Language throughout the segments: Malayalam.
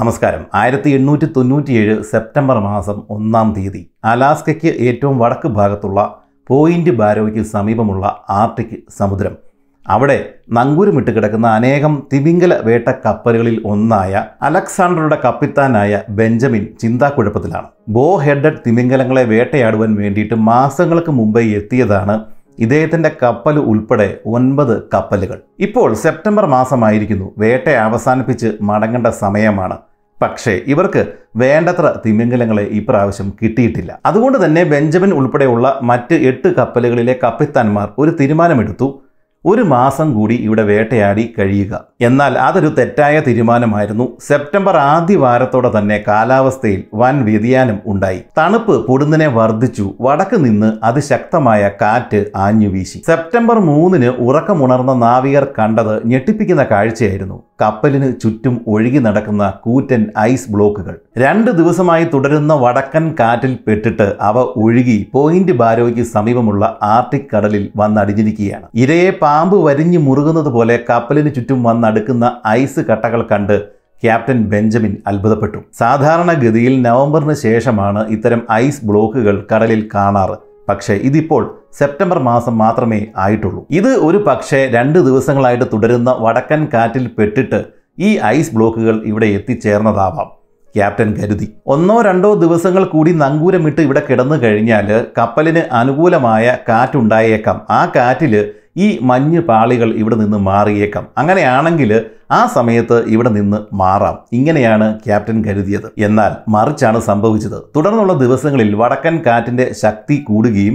നമസ്കാരം ആയിരത്തി എണ്ണൂറ്റി തൊണ്ണൂറ്റിയേഴ് സെപ്റ്റംബർ മാസം ഒന്നാം തീയതി അലാസ്കയ്ക്ക് ഏറ്റവും വടക്ക് ഭാഗത്തുള്ള പോയിന്റ് ബാരോയ്ക്ക് സമീപമുള്ള ആർട്ടിക് സമുദ്രം അവിടെ നങ്കൂരുമിട്ട് കിടക്കുന്ന അനേകം തിമിംഗല വേട്ട കപ്പലുകളിൽ ഒന്നായ അലക്സാണ്ടറുടെ കപ്പിത്താനായ ബെഞ്ചമിൻ ചിന്താക്കുഴപ്പത്തിലാണ് ബോ ഹെഡഡ് തിമിംഗലങ്ങളെ വേട്ടയാടുവാൻ വേണ്ടിയിട്ട് മാസങ്ങൾക്ക് മുമ്പേ എത്തിയതാണ് ഇദ്ദേഹത്തിന്റെ കപ്പൽ ഉൾപ്പെടെ ഒൻപത് കപ്പലുകൾ ഇപ്പോൾ സെപ്റ്റംബർ മാസമായിരിക്കുന്നു വേട്ട അവസാനിപ്പിച്ച് മടങ്ങേണ്ട സമയമാണ് പക്ഷേ ഇവർക്ക് വേണ്ടത്ര തിമിംഗലങ്ങളെ ഇപ്രാവശ്യം കിട്ടിയിട്ടില്ല അതുകൊണ്ട് തന്നെ ബെഞ്ചമിൻ ഉൾപ്പെടെയുള്ള മറ്റ് എട്ട് കപ്പലുകളിലെ കപ്പിത്താന്മാർ ഒരു തീരുമാനമെടുത്തു ഒരു മാസം കൂടി ഇവിടെ വേട്ടയാടി കഴിയുക എന്നാൽ അതൊരു തെറ്റായ തീരുമാനമായിരുന്നു സെപ്റ്റംബർ ആദ്യ വാരത്തോടെ തന്നെ കാലാവസ്ഥയിൽ വൻ വ്യതിയാനം ഉണ്ടായി തണുപ്പ് പൊടുന്നിനെ വർദ്ധിച്ചു വടക്ക് നിന്ന് അതിശക്തമായ കാറ്റ് ആഞ്ഞു വീശി സെപ്റ്റംബർ മൂന്നിന് ഉറക്കമുണർന്ന നാവികർ കണ്ടത് ഞെട്ടിപ്പിക്കുന്ന കാഴ്ചയായിരുന്നു കപ്പലിന് ചുറ്റും ഒഴുകി നടക്കുന്ന കൂറ്റൻ ഐസ് ബ്ലോക്കുകൾ രണ്ട് ദിവസമായി തുടരുന്ന വടക്കൻ കാറ്റിൽ പെട്ടിട്ട് അവ ഒഴുകി പോയിന്റ് ബാരോയ്ക്ക് സമീപമുള്ള ആർട്ടിക് കടലിൽ വന്നടിഞ്ഞിരിക്കുകയാണ് ഇരയെ പാമ്പ് വരിഞ്ഞ് മുറുകുന്നത് പോലെ കപ്പലിന് ചുറ്റും വന്നടുക്കുന്ന ഐസ് കട്ടകൾ കണ്ട് ക്യാപ്റ്റൻ ബെഞ്ചമിൻ അത്ഭുതപ്പെട്ടു സാധാരണഗതിയിൽ നവംബറിന് ശേഷമാണ് ഇത്തരം ഐസ് ബ്ലോക്കുകൾ കടലിൽ കാണാറ് പക്ഷേ ഇതിപ്പോൾ സെപ്റ്റംബർ മാസം മാത്രമേ ആയിട്ടുള്ളൂ ഇത് ഒരു പക്ഷേ രണ്ട് ദിവസങ്ങളായിട്ട് തുടരുന്ന വടക്കൻ കാറ്റിൽ പെട്ടിട്ട് ഈ ഐസ് ബ്ലോക്കുകൾ ഇവിടെ എത്തിച്ചേർന്നതാവാം ക്യാപ്റ്റൻ കരുതി ഒന്നോ രണ്ടോ ദിവസങ്ങൾ കൂടി നങ്കൂരമിട്ട് ഇവിടെ കിടന്നു കഴിഞ്ഞാൽ കപ്പലിന് അനുകൂലമായ കാറ്റുണ്ടായേക്കാം ആ കാറ്റിൽ ഈ മഞ്ഞ് പാളികൾ ഇവിടെ നിന്ന് മാറിയേക്കാം അങ്ങനെയാണെങ്കിൽ ആ സമയത്ത് ഇവിടെ നിന്ന് മാറാം ഇങ്ങനെയാണ് ക്യാപ്റ്റൻ കരുതിയത് എന്നാൽ മറിച്ചാണ് സംഭവിച്ചത് തുടർന്നുള്ള ദിവസങ്ങളിൽ വടക്കൻ കാറ്റിൻ്റെ ശക്തി കൂടുകയും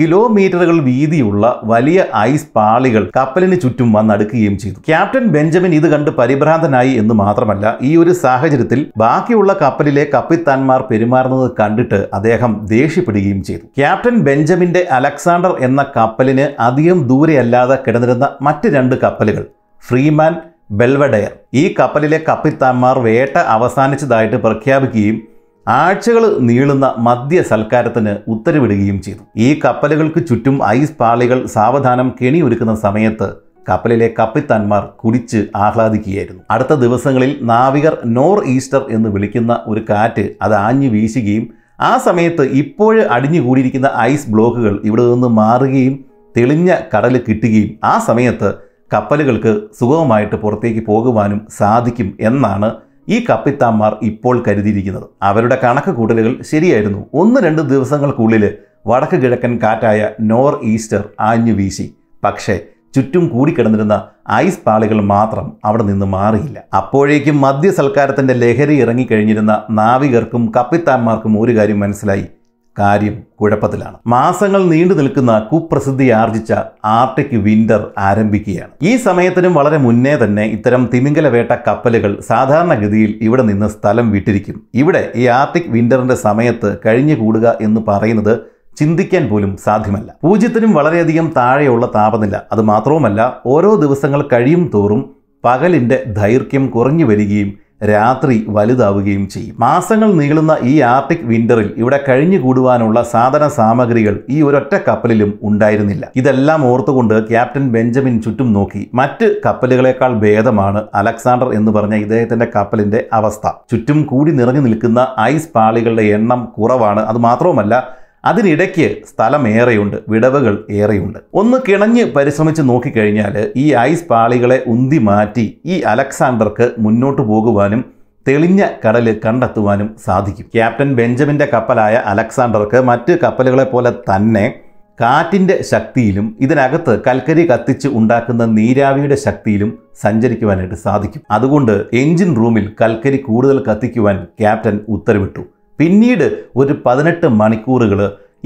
കിലോമീറ്ററുകൾ വീതിയുള്ള വലിയ ഐസ് പാളികൾ കപ്പലിന് ചുറ്റും വന്നടുക്കുകയും ചെയ്തു ക്യാപ്റ്റൻ ബെഞ്ചമിൻ ഇത് കണ്ട് പരിഭ്രാന്തനായി എന്ന് മാത്രമല്ല ഈ ഒരു സാഹചര്യത്തിൽ ബാക്കിയുള്ള കപ്പലിലെ കപ്പിത്താന്മാർ പെരുമാറുന്നത് കണ്ടിട്ട് അദ്ദേഹം ദേഷ്യപ്പെടുകയും ചെയ്തു ക്യാപ്റ്റൻ ബെഞ്ചമിന്റെ അലക്സാണ്ടർ എന്ന കപ്പലിന് അധികം ദൂരെയല്ലാതെ കിടന്നിരുന്ന മറ്റ് രണ്ട് കപ്പലുകൾ ഫ്രീമാൻ ബെൽവഡയർ ഈ കപ്പലിലെ കപ്പിത്താന്മാർ വേട്ട അവസാനിച്ചതായിട്ട് പ്രഖ്യാപിക്കുകയും ആഴ്ചകൾ നീളുന്ന മദ്യ സൽക്കാരത്തിന് ഉത്തരവിടുകയും ചെയ്തു ഈ കപ്പലുകൾക്ക് ചുറ്റും ഐസ് പാളികൾ സാവധാനം കെണിയൊരുക്കുന്ന സമയത്ത് കപ്പലിലെ കപ്പിത്താന്മാർ കുടിച്ച് ആഹ്ലാദിക്കുകയായിരുന്നു അടുത്ത ദിവസങ്ങളിൽ നാവികർ നോർ ഈസ്റ്റർ എന്ന് വിളിക്കുന്ന ഒരു കാറ്റ് അത് ആഞ്ഞു വീശുകയും ആ സമയത്ത് ഇപ്പോഴ് അടിഞ്ഞുകൂടിയിരിക്കുന്ന ഐസ് ബ്ലോക്കുകൾ ഇവിടെ നിന്ന് മാറുകയും തെളിഞ്ഞ കടൽ കിട്ടുകയും ആ സമയത്ത് കപ്പലുകൾക്ക് സുഗമമായിട്ട് പുറത്തേക്ക് പോകുവാനും സാധിക്കും എന്നാണ് ഈ കപ്പിത്താന്മാർ ഇപ്പോൾ കരുതിയിരിക്കുന്നത് അവരുടെ കണക്ക് കൂട്ടലുകൾ ശരിയായിരുന്നു ഒന്ന് രണ്ട് ദിവസങ്ങൾക്കുള്ളിൽ വടക്ക് കിഴക്കൻ കാറ്റായ നോർ ഈസ്റ്റർ ആഞ്ഞു വീശി പക്ഷേ ചുറ്റും കൂടിക്കിടന്നിരുന്ന ഐസ് പാളികൾ മാത്രം അവിടെ നിന്ന് മാറിയില്ല അപ്പോഴേക്കും മദ്യസൽക്കാരത്തിൻ്റെ ലഹരി ഇറങ്ങിക്കഴിഞ്ഞിരുന്ന നാവികർക്കും കപ്പിത്താന്മാർക്കും ഒരു കാര്യം മനസ്സിലായി കാര്യം കുഴപ്പത്തിലാണ് മാസങ്ങൾ നീണ്ടു നിൽക്കുന്ന കുപ്രസിദ്ധി ആർജിച്ച ആർട്ടിക് വിന്റർ ആരംഭിക്കുകയാണ് ഈ സമയത്തിനും വളരെ മുന്നേ തന്നെ ഇത്തരം തിമിംഗലവേട്ട വേട്ട കപ്പലുകൾ സാധാരണഗതിയിൽ ഇവിടെ നിന്ന് സ്ഥലം വിട്ടിരിക്കും ഇവിടെ ഈ ആർട്ടിക് വിന്ററിന്റെ സമയത്ത് കഴിഞ്ഞു കൂടുക എന്ന് പറയുന്നത് ചിന്തിക്കാൻ പോലും സാധ്യമല്ല പൂജ്യത്തിനും വളരെയധികം താഴെയുള്ള താപനില അത് മാത്രവുമല്ല ഓരോ ദിവസങ്ങൾ കഴിയും തോറും പകലിന്റെ ദൈർഘ്യം കുറഞ്ഞു വരികയും രാത്രി വലുതാവുകയും ചെയ്യും മാസങ്ങൾ നീളുന്ന ഈ ആർട്ടിക് വിന്ററിൽ ഇവിടെ കഴിഞ്ഞു കൂടുവാനുള്ള സാധന സാമഗ്രികൾ ഈ ഒരൊറ്റ കപ്പലിലും ഉണ്ടായിരുന്നില്ല ഇതെല്ലാം ഓർത്തുകൊണ്ട് ക്യാപ്റ്റൻ ബെഞ്ചമിൻ ചുറ്റും നോക്കി മറ്റ് കപ്പലുകളെക്കാൾ ഭേദമാണ് അലക്സാണ്ടർ എന്ന് പറഞ്ഞ ഇദ്ദേഹത്തിന്റെ കപ്പലിന്റെ അവസ്ഥ ചുറ്റും കൂടി നിറഞ്ഞു നിൽക്കുന്ന ഐസ് പാളികളുടെ എണ്ണം കുറവാണ് അത് മാത്രവുമല്ല അതിനിടയ്ക്ക് സ്ഥലം ഏറെയുണ്ട് വിടവുകൾ ഏറെയുണ്ട് ഒന്ന് കിണഞ്ഞ് പരിശ്രമിച്ച് നോക്കിക്കഴിഞ്ഞാൽ ഈ ഐസ് പാളികളെ ഉന്തി മാറ്റി ഈ അലക്സാണ്ടർക്ക് മുന്നോട്ട് പോകുവാനും തെളിഞ്ഞ കടൽ കണ്ടെത്തുവാനും സാധിക്കും ക്യാപ്റ്റൻ ബെഞ്ചമിൻ്റെ കപ്പലായ അലക്സാണ്ടർക്ക് മറ്റ് കപ്പലുകളെ പോലെ തന്നെ കാറ്റിൻ്റെ ശക്തിയിലും ഇതിനകത്ത് കൽക്കരി കത്തിച്ച് ഉണ്ടാക്കുന്ന നീരാവിയുടെ ശക്തിയിലും സഞ്ചരിക്കുവാനായിട്ട് സാധിക്കും അതുകൊണ്ട് എഞ്ചിൻ റൂമിൽ കൽക്കരി കൂടുതൽ കത്തിക്കുവാൻ ക്യാപ്റ്റൻ ഉത്തരവിട്ടു പിന്നീട് ഒരു പതിനെട്ട് മണിക്കൂറുകൾ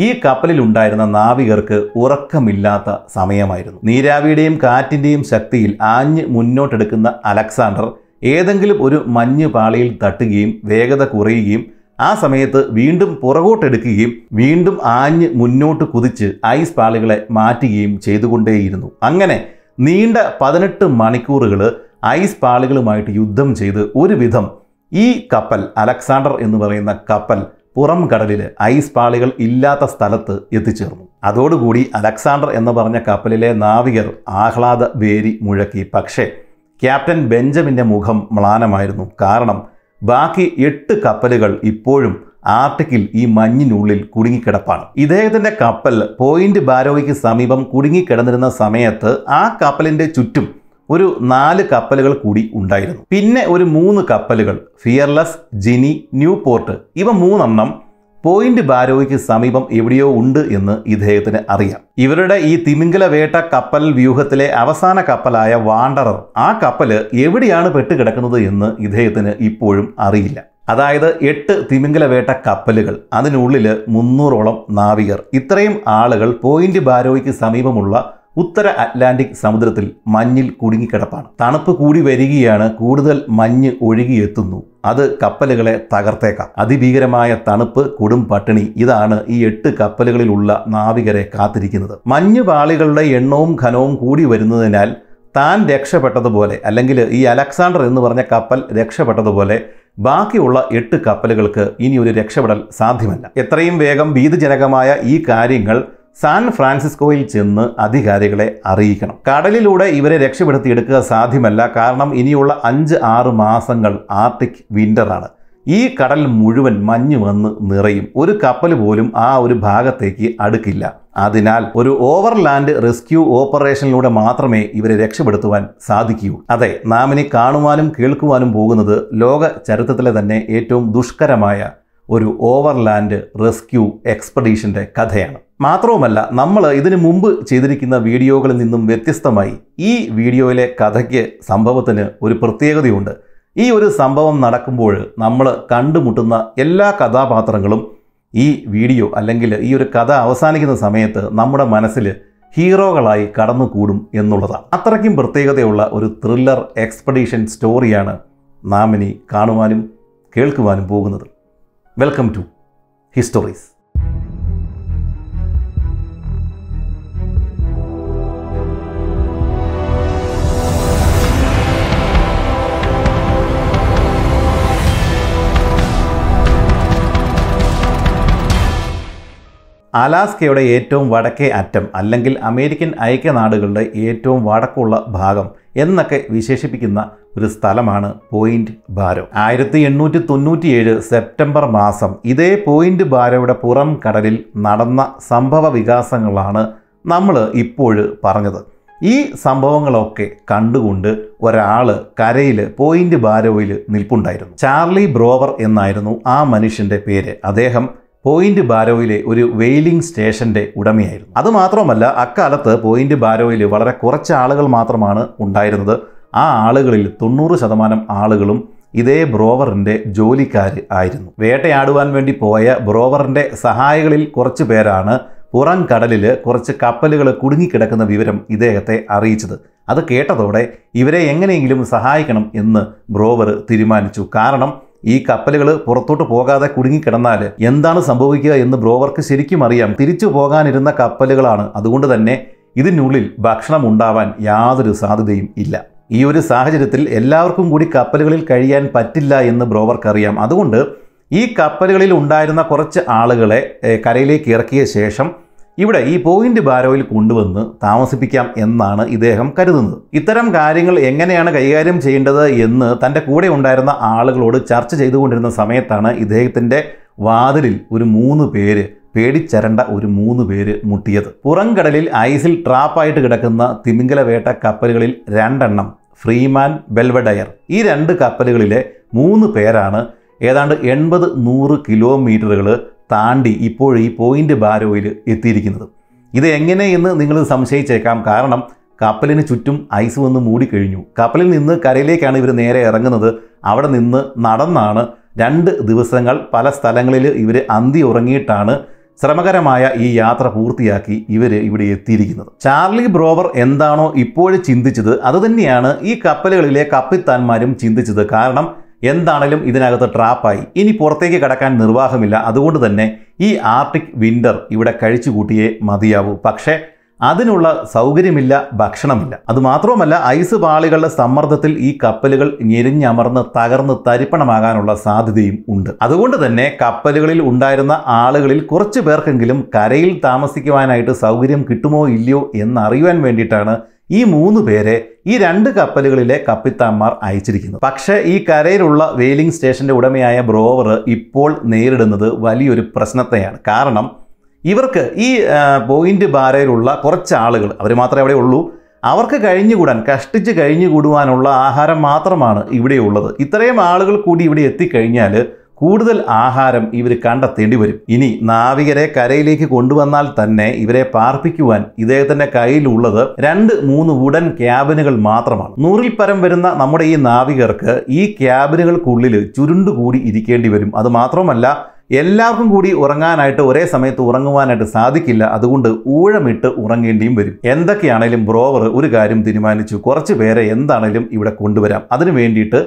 ഈ കപ്പലിൽ ഉണ്ടായിരുന്ന നാവികർക്ക് ഉറക്കമില്ലാത്ത സമയമായിരുന്നു നീരാവിയുടെയും കാറ്റിൻ്റെയും ശക്തിയിൽ ആഞ്ഞ് മുന്നോട്ടെടുക്കുന്ന അലക്സാണ്ടർ ഏതെങ്കിലും ഒരു മഞ്ഞ് പാളിയിൽ തട്ടുകയും വേഗത കുറയുകയും ആ സമയത്ത് വീണ്ടും പുറകോട്ടെടുക്കുകയും വീണ്ടും ആഞ്ഞ് മുന്നോട്ട് കുതിച്ച് ഐസ് പാളികളെ മാറ്റുകയും ചെയ്തുകൊണ്ടേയിരുന്നു അങ്ങനെ നീണ്ട പതിനെട്ട് മണിക്കൂറുകൾ ഐസ് പാളികളുമായിട്ട് യുദ്ധം ചെയ്ത് ഒരുവിധം ഈ കപ്പൽ അലക്സാണ്ടർ എന്ന് പറയുന്ന കപ്പൽ പുറം കടലിൽ ഐസ് പാളികൾ ഇല്ലാത്ത സ്ഥലത്ത് എത്തിച്ചേർന്നു അതോടുകൂടി അലക്സാണ്ടർ എന്ന് പറഞ്ഞ കപ്പലിലെ നാവികർ ആഹ്ലാദ വേരി മുഴക്കി പക്ഷേ ക്യാപ്റ്റൻ ബെഞ്ചമിൻ്റെ മുഖം മ്ലാനമായിരുന്നു കാരണം ബാക്കി എട്ട് കപ്പലുകൾ ഇപ്പോഴും ആർട്ടിക്കിൽ ഈ മഞ്ഞിനുള്ളിൽ കുടുങ്ങിക്കിടപ്പാണ് ഇദ്ദേഹത്തിൻ്റെ കപ്പൽ പോയിന്റ് ബാരോയ്ക്ക് സമീപം കുടുങ്ങിക്കിടന്നിരുന്ന സമയത്ത് ആ കപ്പലിൻ്റെ ചുറ്റും ഒരു നാല് കപ്പലുകൾ കൂടി ഉണ്ടായിരുന്നു പിന്നെ ഒരു മൂന്ന് കപ്പലുകൾ ഫിയർലെസ് ജിനി ന്യൂ പോർട്ട് ഇവ മൂന്നെണ്ണം പോയിന്റ് ബാരോയ്ക്ക് സമീപം എവിടെയോ ഉണ്ട് എന്ന് ഇദ്ദേഹത്തിന് അറിയാം ഇവരുടെ ഈ തിമിംഗല വേട്ട കപ്പൽ വ്യൂഹത്തിലെ അവസാന കപ്പലായ വാണ്ടറർ ആ കപ്പൽ എവിടെയാണ് പെട്ടുകിടക്കുന്നത് എന്ന് ഇദ്ദേഹത്തിന് ഇപ്പോഴും അറിയില്ല അതായത് എട്ട് തിമിംഗല വേട്ട കപ്പലുകൾ അതിനുള്ളിൽ മുന്നൂറോളം നാവികർ ഇത്രയും ആളുകൾ പോയിന്റ് ബാരോയ്ക്ക് സമീപമുള്ള ഉത്തര അറ്റ്ലാന്റിക് സമുദ്രത്തിൽ മഞ്ഞിൽ കുടുങ്ങിക്കിടപ്പാണ് തണുപ്പ് കൂടി വരികയാണ് കൂടുതൽ മഞ്ഞ് ഒഴുകിയെത്തുന്നു അത് കപ്പലുകളെ തകർത്തേക്കാം അതിഭീകരമായ തണുപ്പ് കൊടും പട്ടിണി ഇതാണ് ഈ എട്ട് കപ്പലുകളിലുള്ള നാവികരെ കാത്തിരിക്കുന്നത് മഞ്ഞുപാളികളുടെ എണ്ണവും ഘനവും കൂടി വരുന്നതിനാൽ താൻ രക്ഷപ്പെട്ടതുപോലെ അല്ലെങ്കിൽ ഈ അലക്സാണ്ടർ എന്ന് പറഞ്ഞ കപ്പൽ രക്ഷപ്പെട്ടതുപോലെ ബാക്കിയുള്ള എട്ട് കപ്പലുകൾക്ക് ഇനി ഒരു രക്ഷപ്പെടൽ സാധ്യമല്ല എത്രയും വേഗം ഭീതിജനകമായ ഈ കാര്യങ്ങൾ സാൻ ഫ്രാൻസിസ്കോയിൽ ചെന്ന് അധികാരികളെ അറിയിക്കണം കടലിലൂടെ ഇവരെ രക്ഷപ്പെടുത്തിയെടുക്കുക സാധ്യമല്ല കാരണം ഇനിയുള്ള അഞ്ച് ആറ് മാസങ്ങൾ ആർട്ടിക് വിൻ്ററാണ് ഈ കടൽ മുഴുവൻ മഞ്ഞ് വന്ന് നിറയും ഒരു കപ്പൽ പോലും ആ ഒരു ഭാഗത്തേക്ക് അടുക്കില്ല അതിനാൽ ഒരു ഓവർലാൻഡ് റെസ്ക്യൂ ഓപ്പറേഷനിലൂടെ മാത്രമേ ഇവരെ രക്ഷപ്പെടുത്തുവാൻ സാധിക്കൂ അതെ നാം ഇനി കാണുവാനും കേൾക്കുവാനും പോകുന്നത് ലോക ചരിത്രത്തിലെ തന്നെ ഏറ്റവും ദുഷ്കരമായ ഒരു ഓവർലാൻഡ് റെസ്ക്യൂ എക്സ്പെഡീഷൻ്റെ കഥയാണ് മാത്രവുമല്ല നമ്മൾ ഇതിനു മുമ്പ് ചെയ്തിരിക്കുന്ന വീഡിയോകളിൽ നിന്നും വ്യത്യസ്തമായി ഈ വീഡിയോയിലെ കഥയ്ക്ക് സംഭവത്തിന് ഒരു പ്രത്യേകതയുണ്ട് ഈ ഒരു സംഭവം നടക്കുമ്പോൾ നമ്മൾ കണ്ടുമുട്ടുന്ന എല്ലാ കഥാപാത്രങ്ങളും ഈ വീഡിയോ അല്ലെങ്കിൽ ഈ ഒരു കഥ അവസാനിക്കുന്ന സമയത്ത് നമ്മുടെ മനസ്സിൽ ഹീറോകളായി കടന്നുകൂടും എന്നുള്ളതാണ് അത്രയ്ക്കും പ്രത്യേകതയുള്ള ഒരു ത്രില്ലർ എക്സ്പെഡീഷൻ സ്റ്റോറിയാണ് നാം ഇനി കാണുവാനും കേൾക്കുവാനും പോകുന്നത് വെൽക്കം ടു ഹിസ്റ്റോറീസ് അലാസ്കയുടെ ഏറ്റവും വടക്കേ അറ്റം അല്ലെങ്കിൽ അമേരിക്കൻ ഐക്യനാടുകളുടെ ഏറ്റവും വടക്കുള്ള ഭാഗം എന്നൊക്കെ വിശേഷിപ്പിക്കുന്ന ഒരു സ്ഥലമാണ് പോയിന്റ് ബാരോ ആയിരത്തി എണ്ണൂറ്റി തൊണ്ണൂറ്റിയേഴ് സെപ്റ്റംബർ മാസം ഇതേ പോയിന്റ് ബാരോയുടെ പുറം കടലിൽ നടന്ന സംഭവ വികാസങ്ങളാണ് നമ്മൾ ഇപ്പോൾ പറഞ്ഞത് ഈ സംഭവങ്ങളൊക്കെ കണ്ടുകൊണ്ട് ഒരാൾ കരയിൽ പോയിന്റ് ബാരോയിൽ നിൽപ്പുണ്ടായിരുന്നു ചാർലി ബ്രോവർ എന്നായിരുന്നു ആ മനുഷ്യൻ്റെ പേര് അദ്ദേഹം പോയിന്റ് ബാരോയിലെ ഒരു വെയിലിംഗ് സ്റ്റേഷന്റെ ഉടമയായിരുന്നു അതുമാത്രമല്ല അക്കാലത്ത് പോയിന്റ് ബാരോയിൽ വളരെ കുറച്ച് ആളുകൾ മാത്രമാണ് ഉണ്ടായിരുന്നത് ആ ആളുകളിൽ തൊണ്ണൂറ് ശതമാനം ആളുകളും ഇതേ ബ്രോവറിൻ്റെ ജോലിക്കാർ ആയിരുന്നു വേട്ടയാടുവാൻ വേണ്ടി പോയ ബ്രോവറിൻ്റെ സഹായികളിൽ കുറച്ച് പേരാണ് പുറം കടലിൽ കുറച്ച് കപ്പലുകൾ കുടുങ്ങിക്കിടക്കുന്ന വിവരം ഇദ്ദേഹത്തെ അറിയിച്ചത് അത് കേട്ടതോടെ ഇവരെ എങ്ങനെയെങ്കിലും സഹായിക്കണം എന്ന് ബ്രോവർ തീരുമാനിച്ചു കാരണം ഈ കപ്പലുകൾ പുറത്തോട്ട് പോകാതെ കുടുങ്ങിക്കിടന്നാൽ എന്താണ് സംഭവിക്കുക എന്ന് ബ്രോവർക്ക് ശരിക്കും അറിയാം തിരിച്ചു പോകാനിരുന്ന കപ്പലുകളാണ് അതുകൊണ്ട് തന്നെ ഇതിനുള്ളിൽ ഭക്ഷണം ഉണ്ടാവാൻ യാതൊരു സാധ്യതയും ഇല്ല ഈ ഒരു സാഹചര്യത്തിൽ എല്ലാവർക്കും കൂടി കപ്പലുകളിൽ കഴിയാൻ പറ്റില്ല എന്ന് ബ്രോവർക്കറിയാം അതുകൊണ്ട് ഈ കപ്പലുകളിൽ ഉണ്ടായിരുന്ന കുറച്ച് ആളുകളെ കരയിലേക്ക് ഇറക്കിയ ശേഷം ഇവിടെ ഈ പോയിന്റ് ബാരോയിൽ കൊണ്ടുവന്ന് താമസിപ്പിക്കാം എന്നാണ് ഇദ്ദേഹം കരുതുന്നത് ഇത്തരം കാര്യങ്ങൾ എങ്ങനെയാണ് കൈകാര്യം ചെയ്യേണ്ടത് എന്ന് തൻ്റെ കൂടെ ഉണ്ടായിരുന്ന ആളുകളോട് ചർച്ച ചെയ്തുകൊണ്ടിരുന്ന സമയത്താണ് ഇദ്ദേഹത്തിൻ്റെ വാതിലിൽ ഒരു മൂന്ന് പേര് പേടിച്ചരണ്ട ഒരു മൂന്ന് പേര് മുട്ടിയത് പുറംകടലിൽ ഐസിൽ ട്രാപ്പായിട്ട് കിടക്കുന്ന തിമിംഗല വേട്ട കപ്പലുകളിൽ രണ്ടെണ്ണം ഫ്രീമാൻ ബെൽവഡയർ ഈ രണ്ട് കപ്പലുകളിലെ മൂന്ന് പേരാണ് ഏതാണ്ട് എൺപത് നൂറ് കിലോമീറ്ററുകൾ താണ്ടി ഇപ്പോൾ ഈ പോയിൻ്റ് ബാരോയിൽ എത്തിയിരിക്കുന്നത് ഇത് എങ്ങനെ എന്ന് നിങ്ങൾ സംശയിച്ചേക്കാം കാരണം കപ്പലിന് ചുറ്റും ഐസ് വന്ന് മൂടിക്കഴിഞ്ഞു കപ്പലിൽ നിന്ന് കരയിലേക്കാണ് ഇവർ നേരെ ഇറങ്ങുന്നത് അവിടെ നിന്ന് നടന്നാണ് രണ്ട് ദിവസങ്ങൾ പല സ്ഥലങ്ങളിൽ ഇവർ അന്തി ഉറങ്ങിയിട്ടാണ് ശ്രമകരമായ ഈ യാത്ര പൂർത്തിയാക്കി ഇവർ ഇവിടെ എത്തിയിരിക്കുന്നത് ചാർലി ബ്രോവർ എന്താണോ ഇപ്പോഴും ചിന്തിച്ചത് അതുതന്നെയാണ് ഈ കപ്പലുകളിലെ കപ്പിത്താന്മാരും ചിന്തിച്ചത് കാരണം എന്താണേലും ഇതിനകത്ത് ട്രാപ്പായി ഇനി പുറത്തേക്ക് കടക്കാൻ നിർവാഹമില്ല അതുകൊണ്ട് തന്നെ ഈ ആർട്ടിക് വിൻ്റർ ഇവിടെ കഴിച്ചു കൂട്ടിയേ മതിയാവൂ പക്ഷേ അതിനുള്ള സൗകര്യമില്ല ഭക്ഷണമില്ല അതുമാത്രവുമല്ല ഐസ് പാളികളുടെ സമ്മർദ്ദത്തിൽ ഈ കപ്പലുകൾ ഞെരിഞ്ഞമർന്ന് തകർന്ന് തരിപ്പണമാകാനുള്ള സാധ്യതയും ഉണ്ട് അതുകൊണ്ട് തന്നെ കപ്പലുകളിൽ ഉണ്ടായിരുന്ന ആളുകളിൽ കുറച്ചു പേർക്കെങ്കിലും കരയിൽ താമസിക്കുവാനായിട്ട് സൗകര്യം കിട്ടുമോ ഇല്ലയോ എന്നറിയുവാൻ വേണ്ടിയിട്ടാണ് ഈ മൂന്ന് പേരെ ഈ രണ്ട് കപ്പലുകളിലെ കപ്പിത്താന്മാർ അയച്ചിരിക്കുന്നു പക്ഷേ ഈ കരയിലുള്ള വെയിലിംഗ് സ്റ്റേഷന്റെ ഉടമയായ ബ്രോവർ ഇപ്പോൾ നേരിടുന്നത് വലിയൊരു പ്രശ്നത്തെയാണ് കാരണം ഇവർക്ക് ഈ പോയിന്റ് ബാരയിലുള്ള കുറച്ച് ആളുകൾ അവർ മാത്രമേ അവിടെ ഉള്ളൂ അവർക്ക് കഴിഞ്ഞുകൂടാൻ കഷ്ടിച്ച് കഴിഞ്ഞുകൂടുവാനുള്ള ആഹാരം മാത്രമാണ് ഇവിടെയുള്ളത് ഇത്രയും ആളുകൾ കൂടി ഇവിടെ എത്തിക്കഴിഞ്ഞാൽ കൂടുതൽ ആഹാരം ഇവർ കണ്ടെത്തേണ്ടി വരും ഇനി നാവികരെ കരയിലേക്ക് കൊണ്ടുവന്നാൽ തന്നെ ഇവരെ പാർപ്പിക്കുവാൻ ഇദ്ദേഹത്തിന്റെ കയ്യിലുള്ളത് രണ്ട് മൂന്ന് വുഡൻ ക്യാബിനുകൾ മാത്രമാണ് നൂറിൽ പരം വരുന്ന നമ്മുടെ ഈ നാവികർക്ക് ഈ ക്യാബിനുകൾക്കുള്ളിൽ ചുരുണ്ടുകൂടി ഇരിക്കേണ്ടി വരും അത് മാത്രമല്ല എല്ലാവർക്കും കൂടി ഉറങ്ങാനായിട്ട് ഒരേ സമയത്ത് ഉറങ്ങുവാനായിട്ട് സാധിക്കില്ല അതുകൊണ്ട് ഊഴമിട്ട് ഉറങ്ങേണ്ടിയും വരും എന്തൊക്കെയാണേലും ബ്രോവർ ഒരു കാര്യം തീരുമാനിച്ചു കുറച്ച് പേരെ എന്താണേലും ഇവിടെ കൊണ്ടുവരാം അതിനു വേണ്ടിയിട്ട്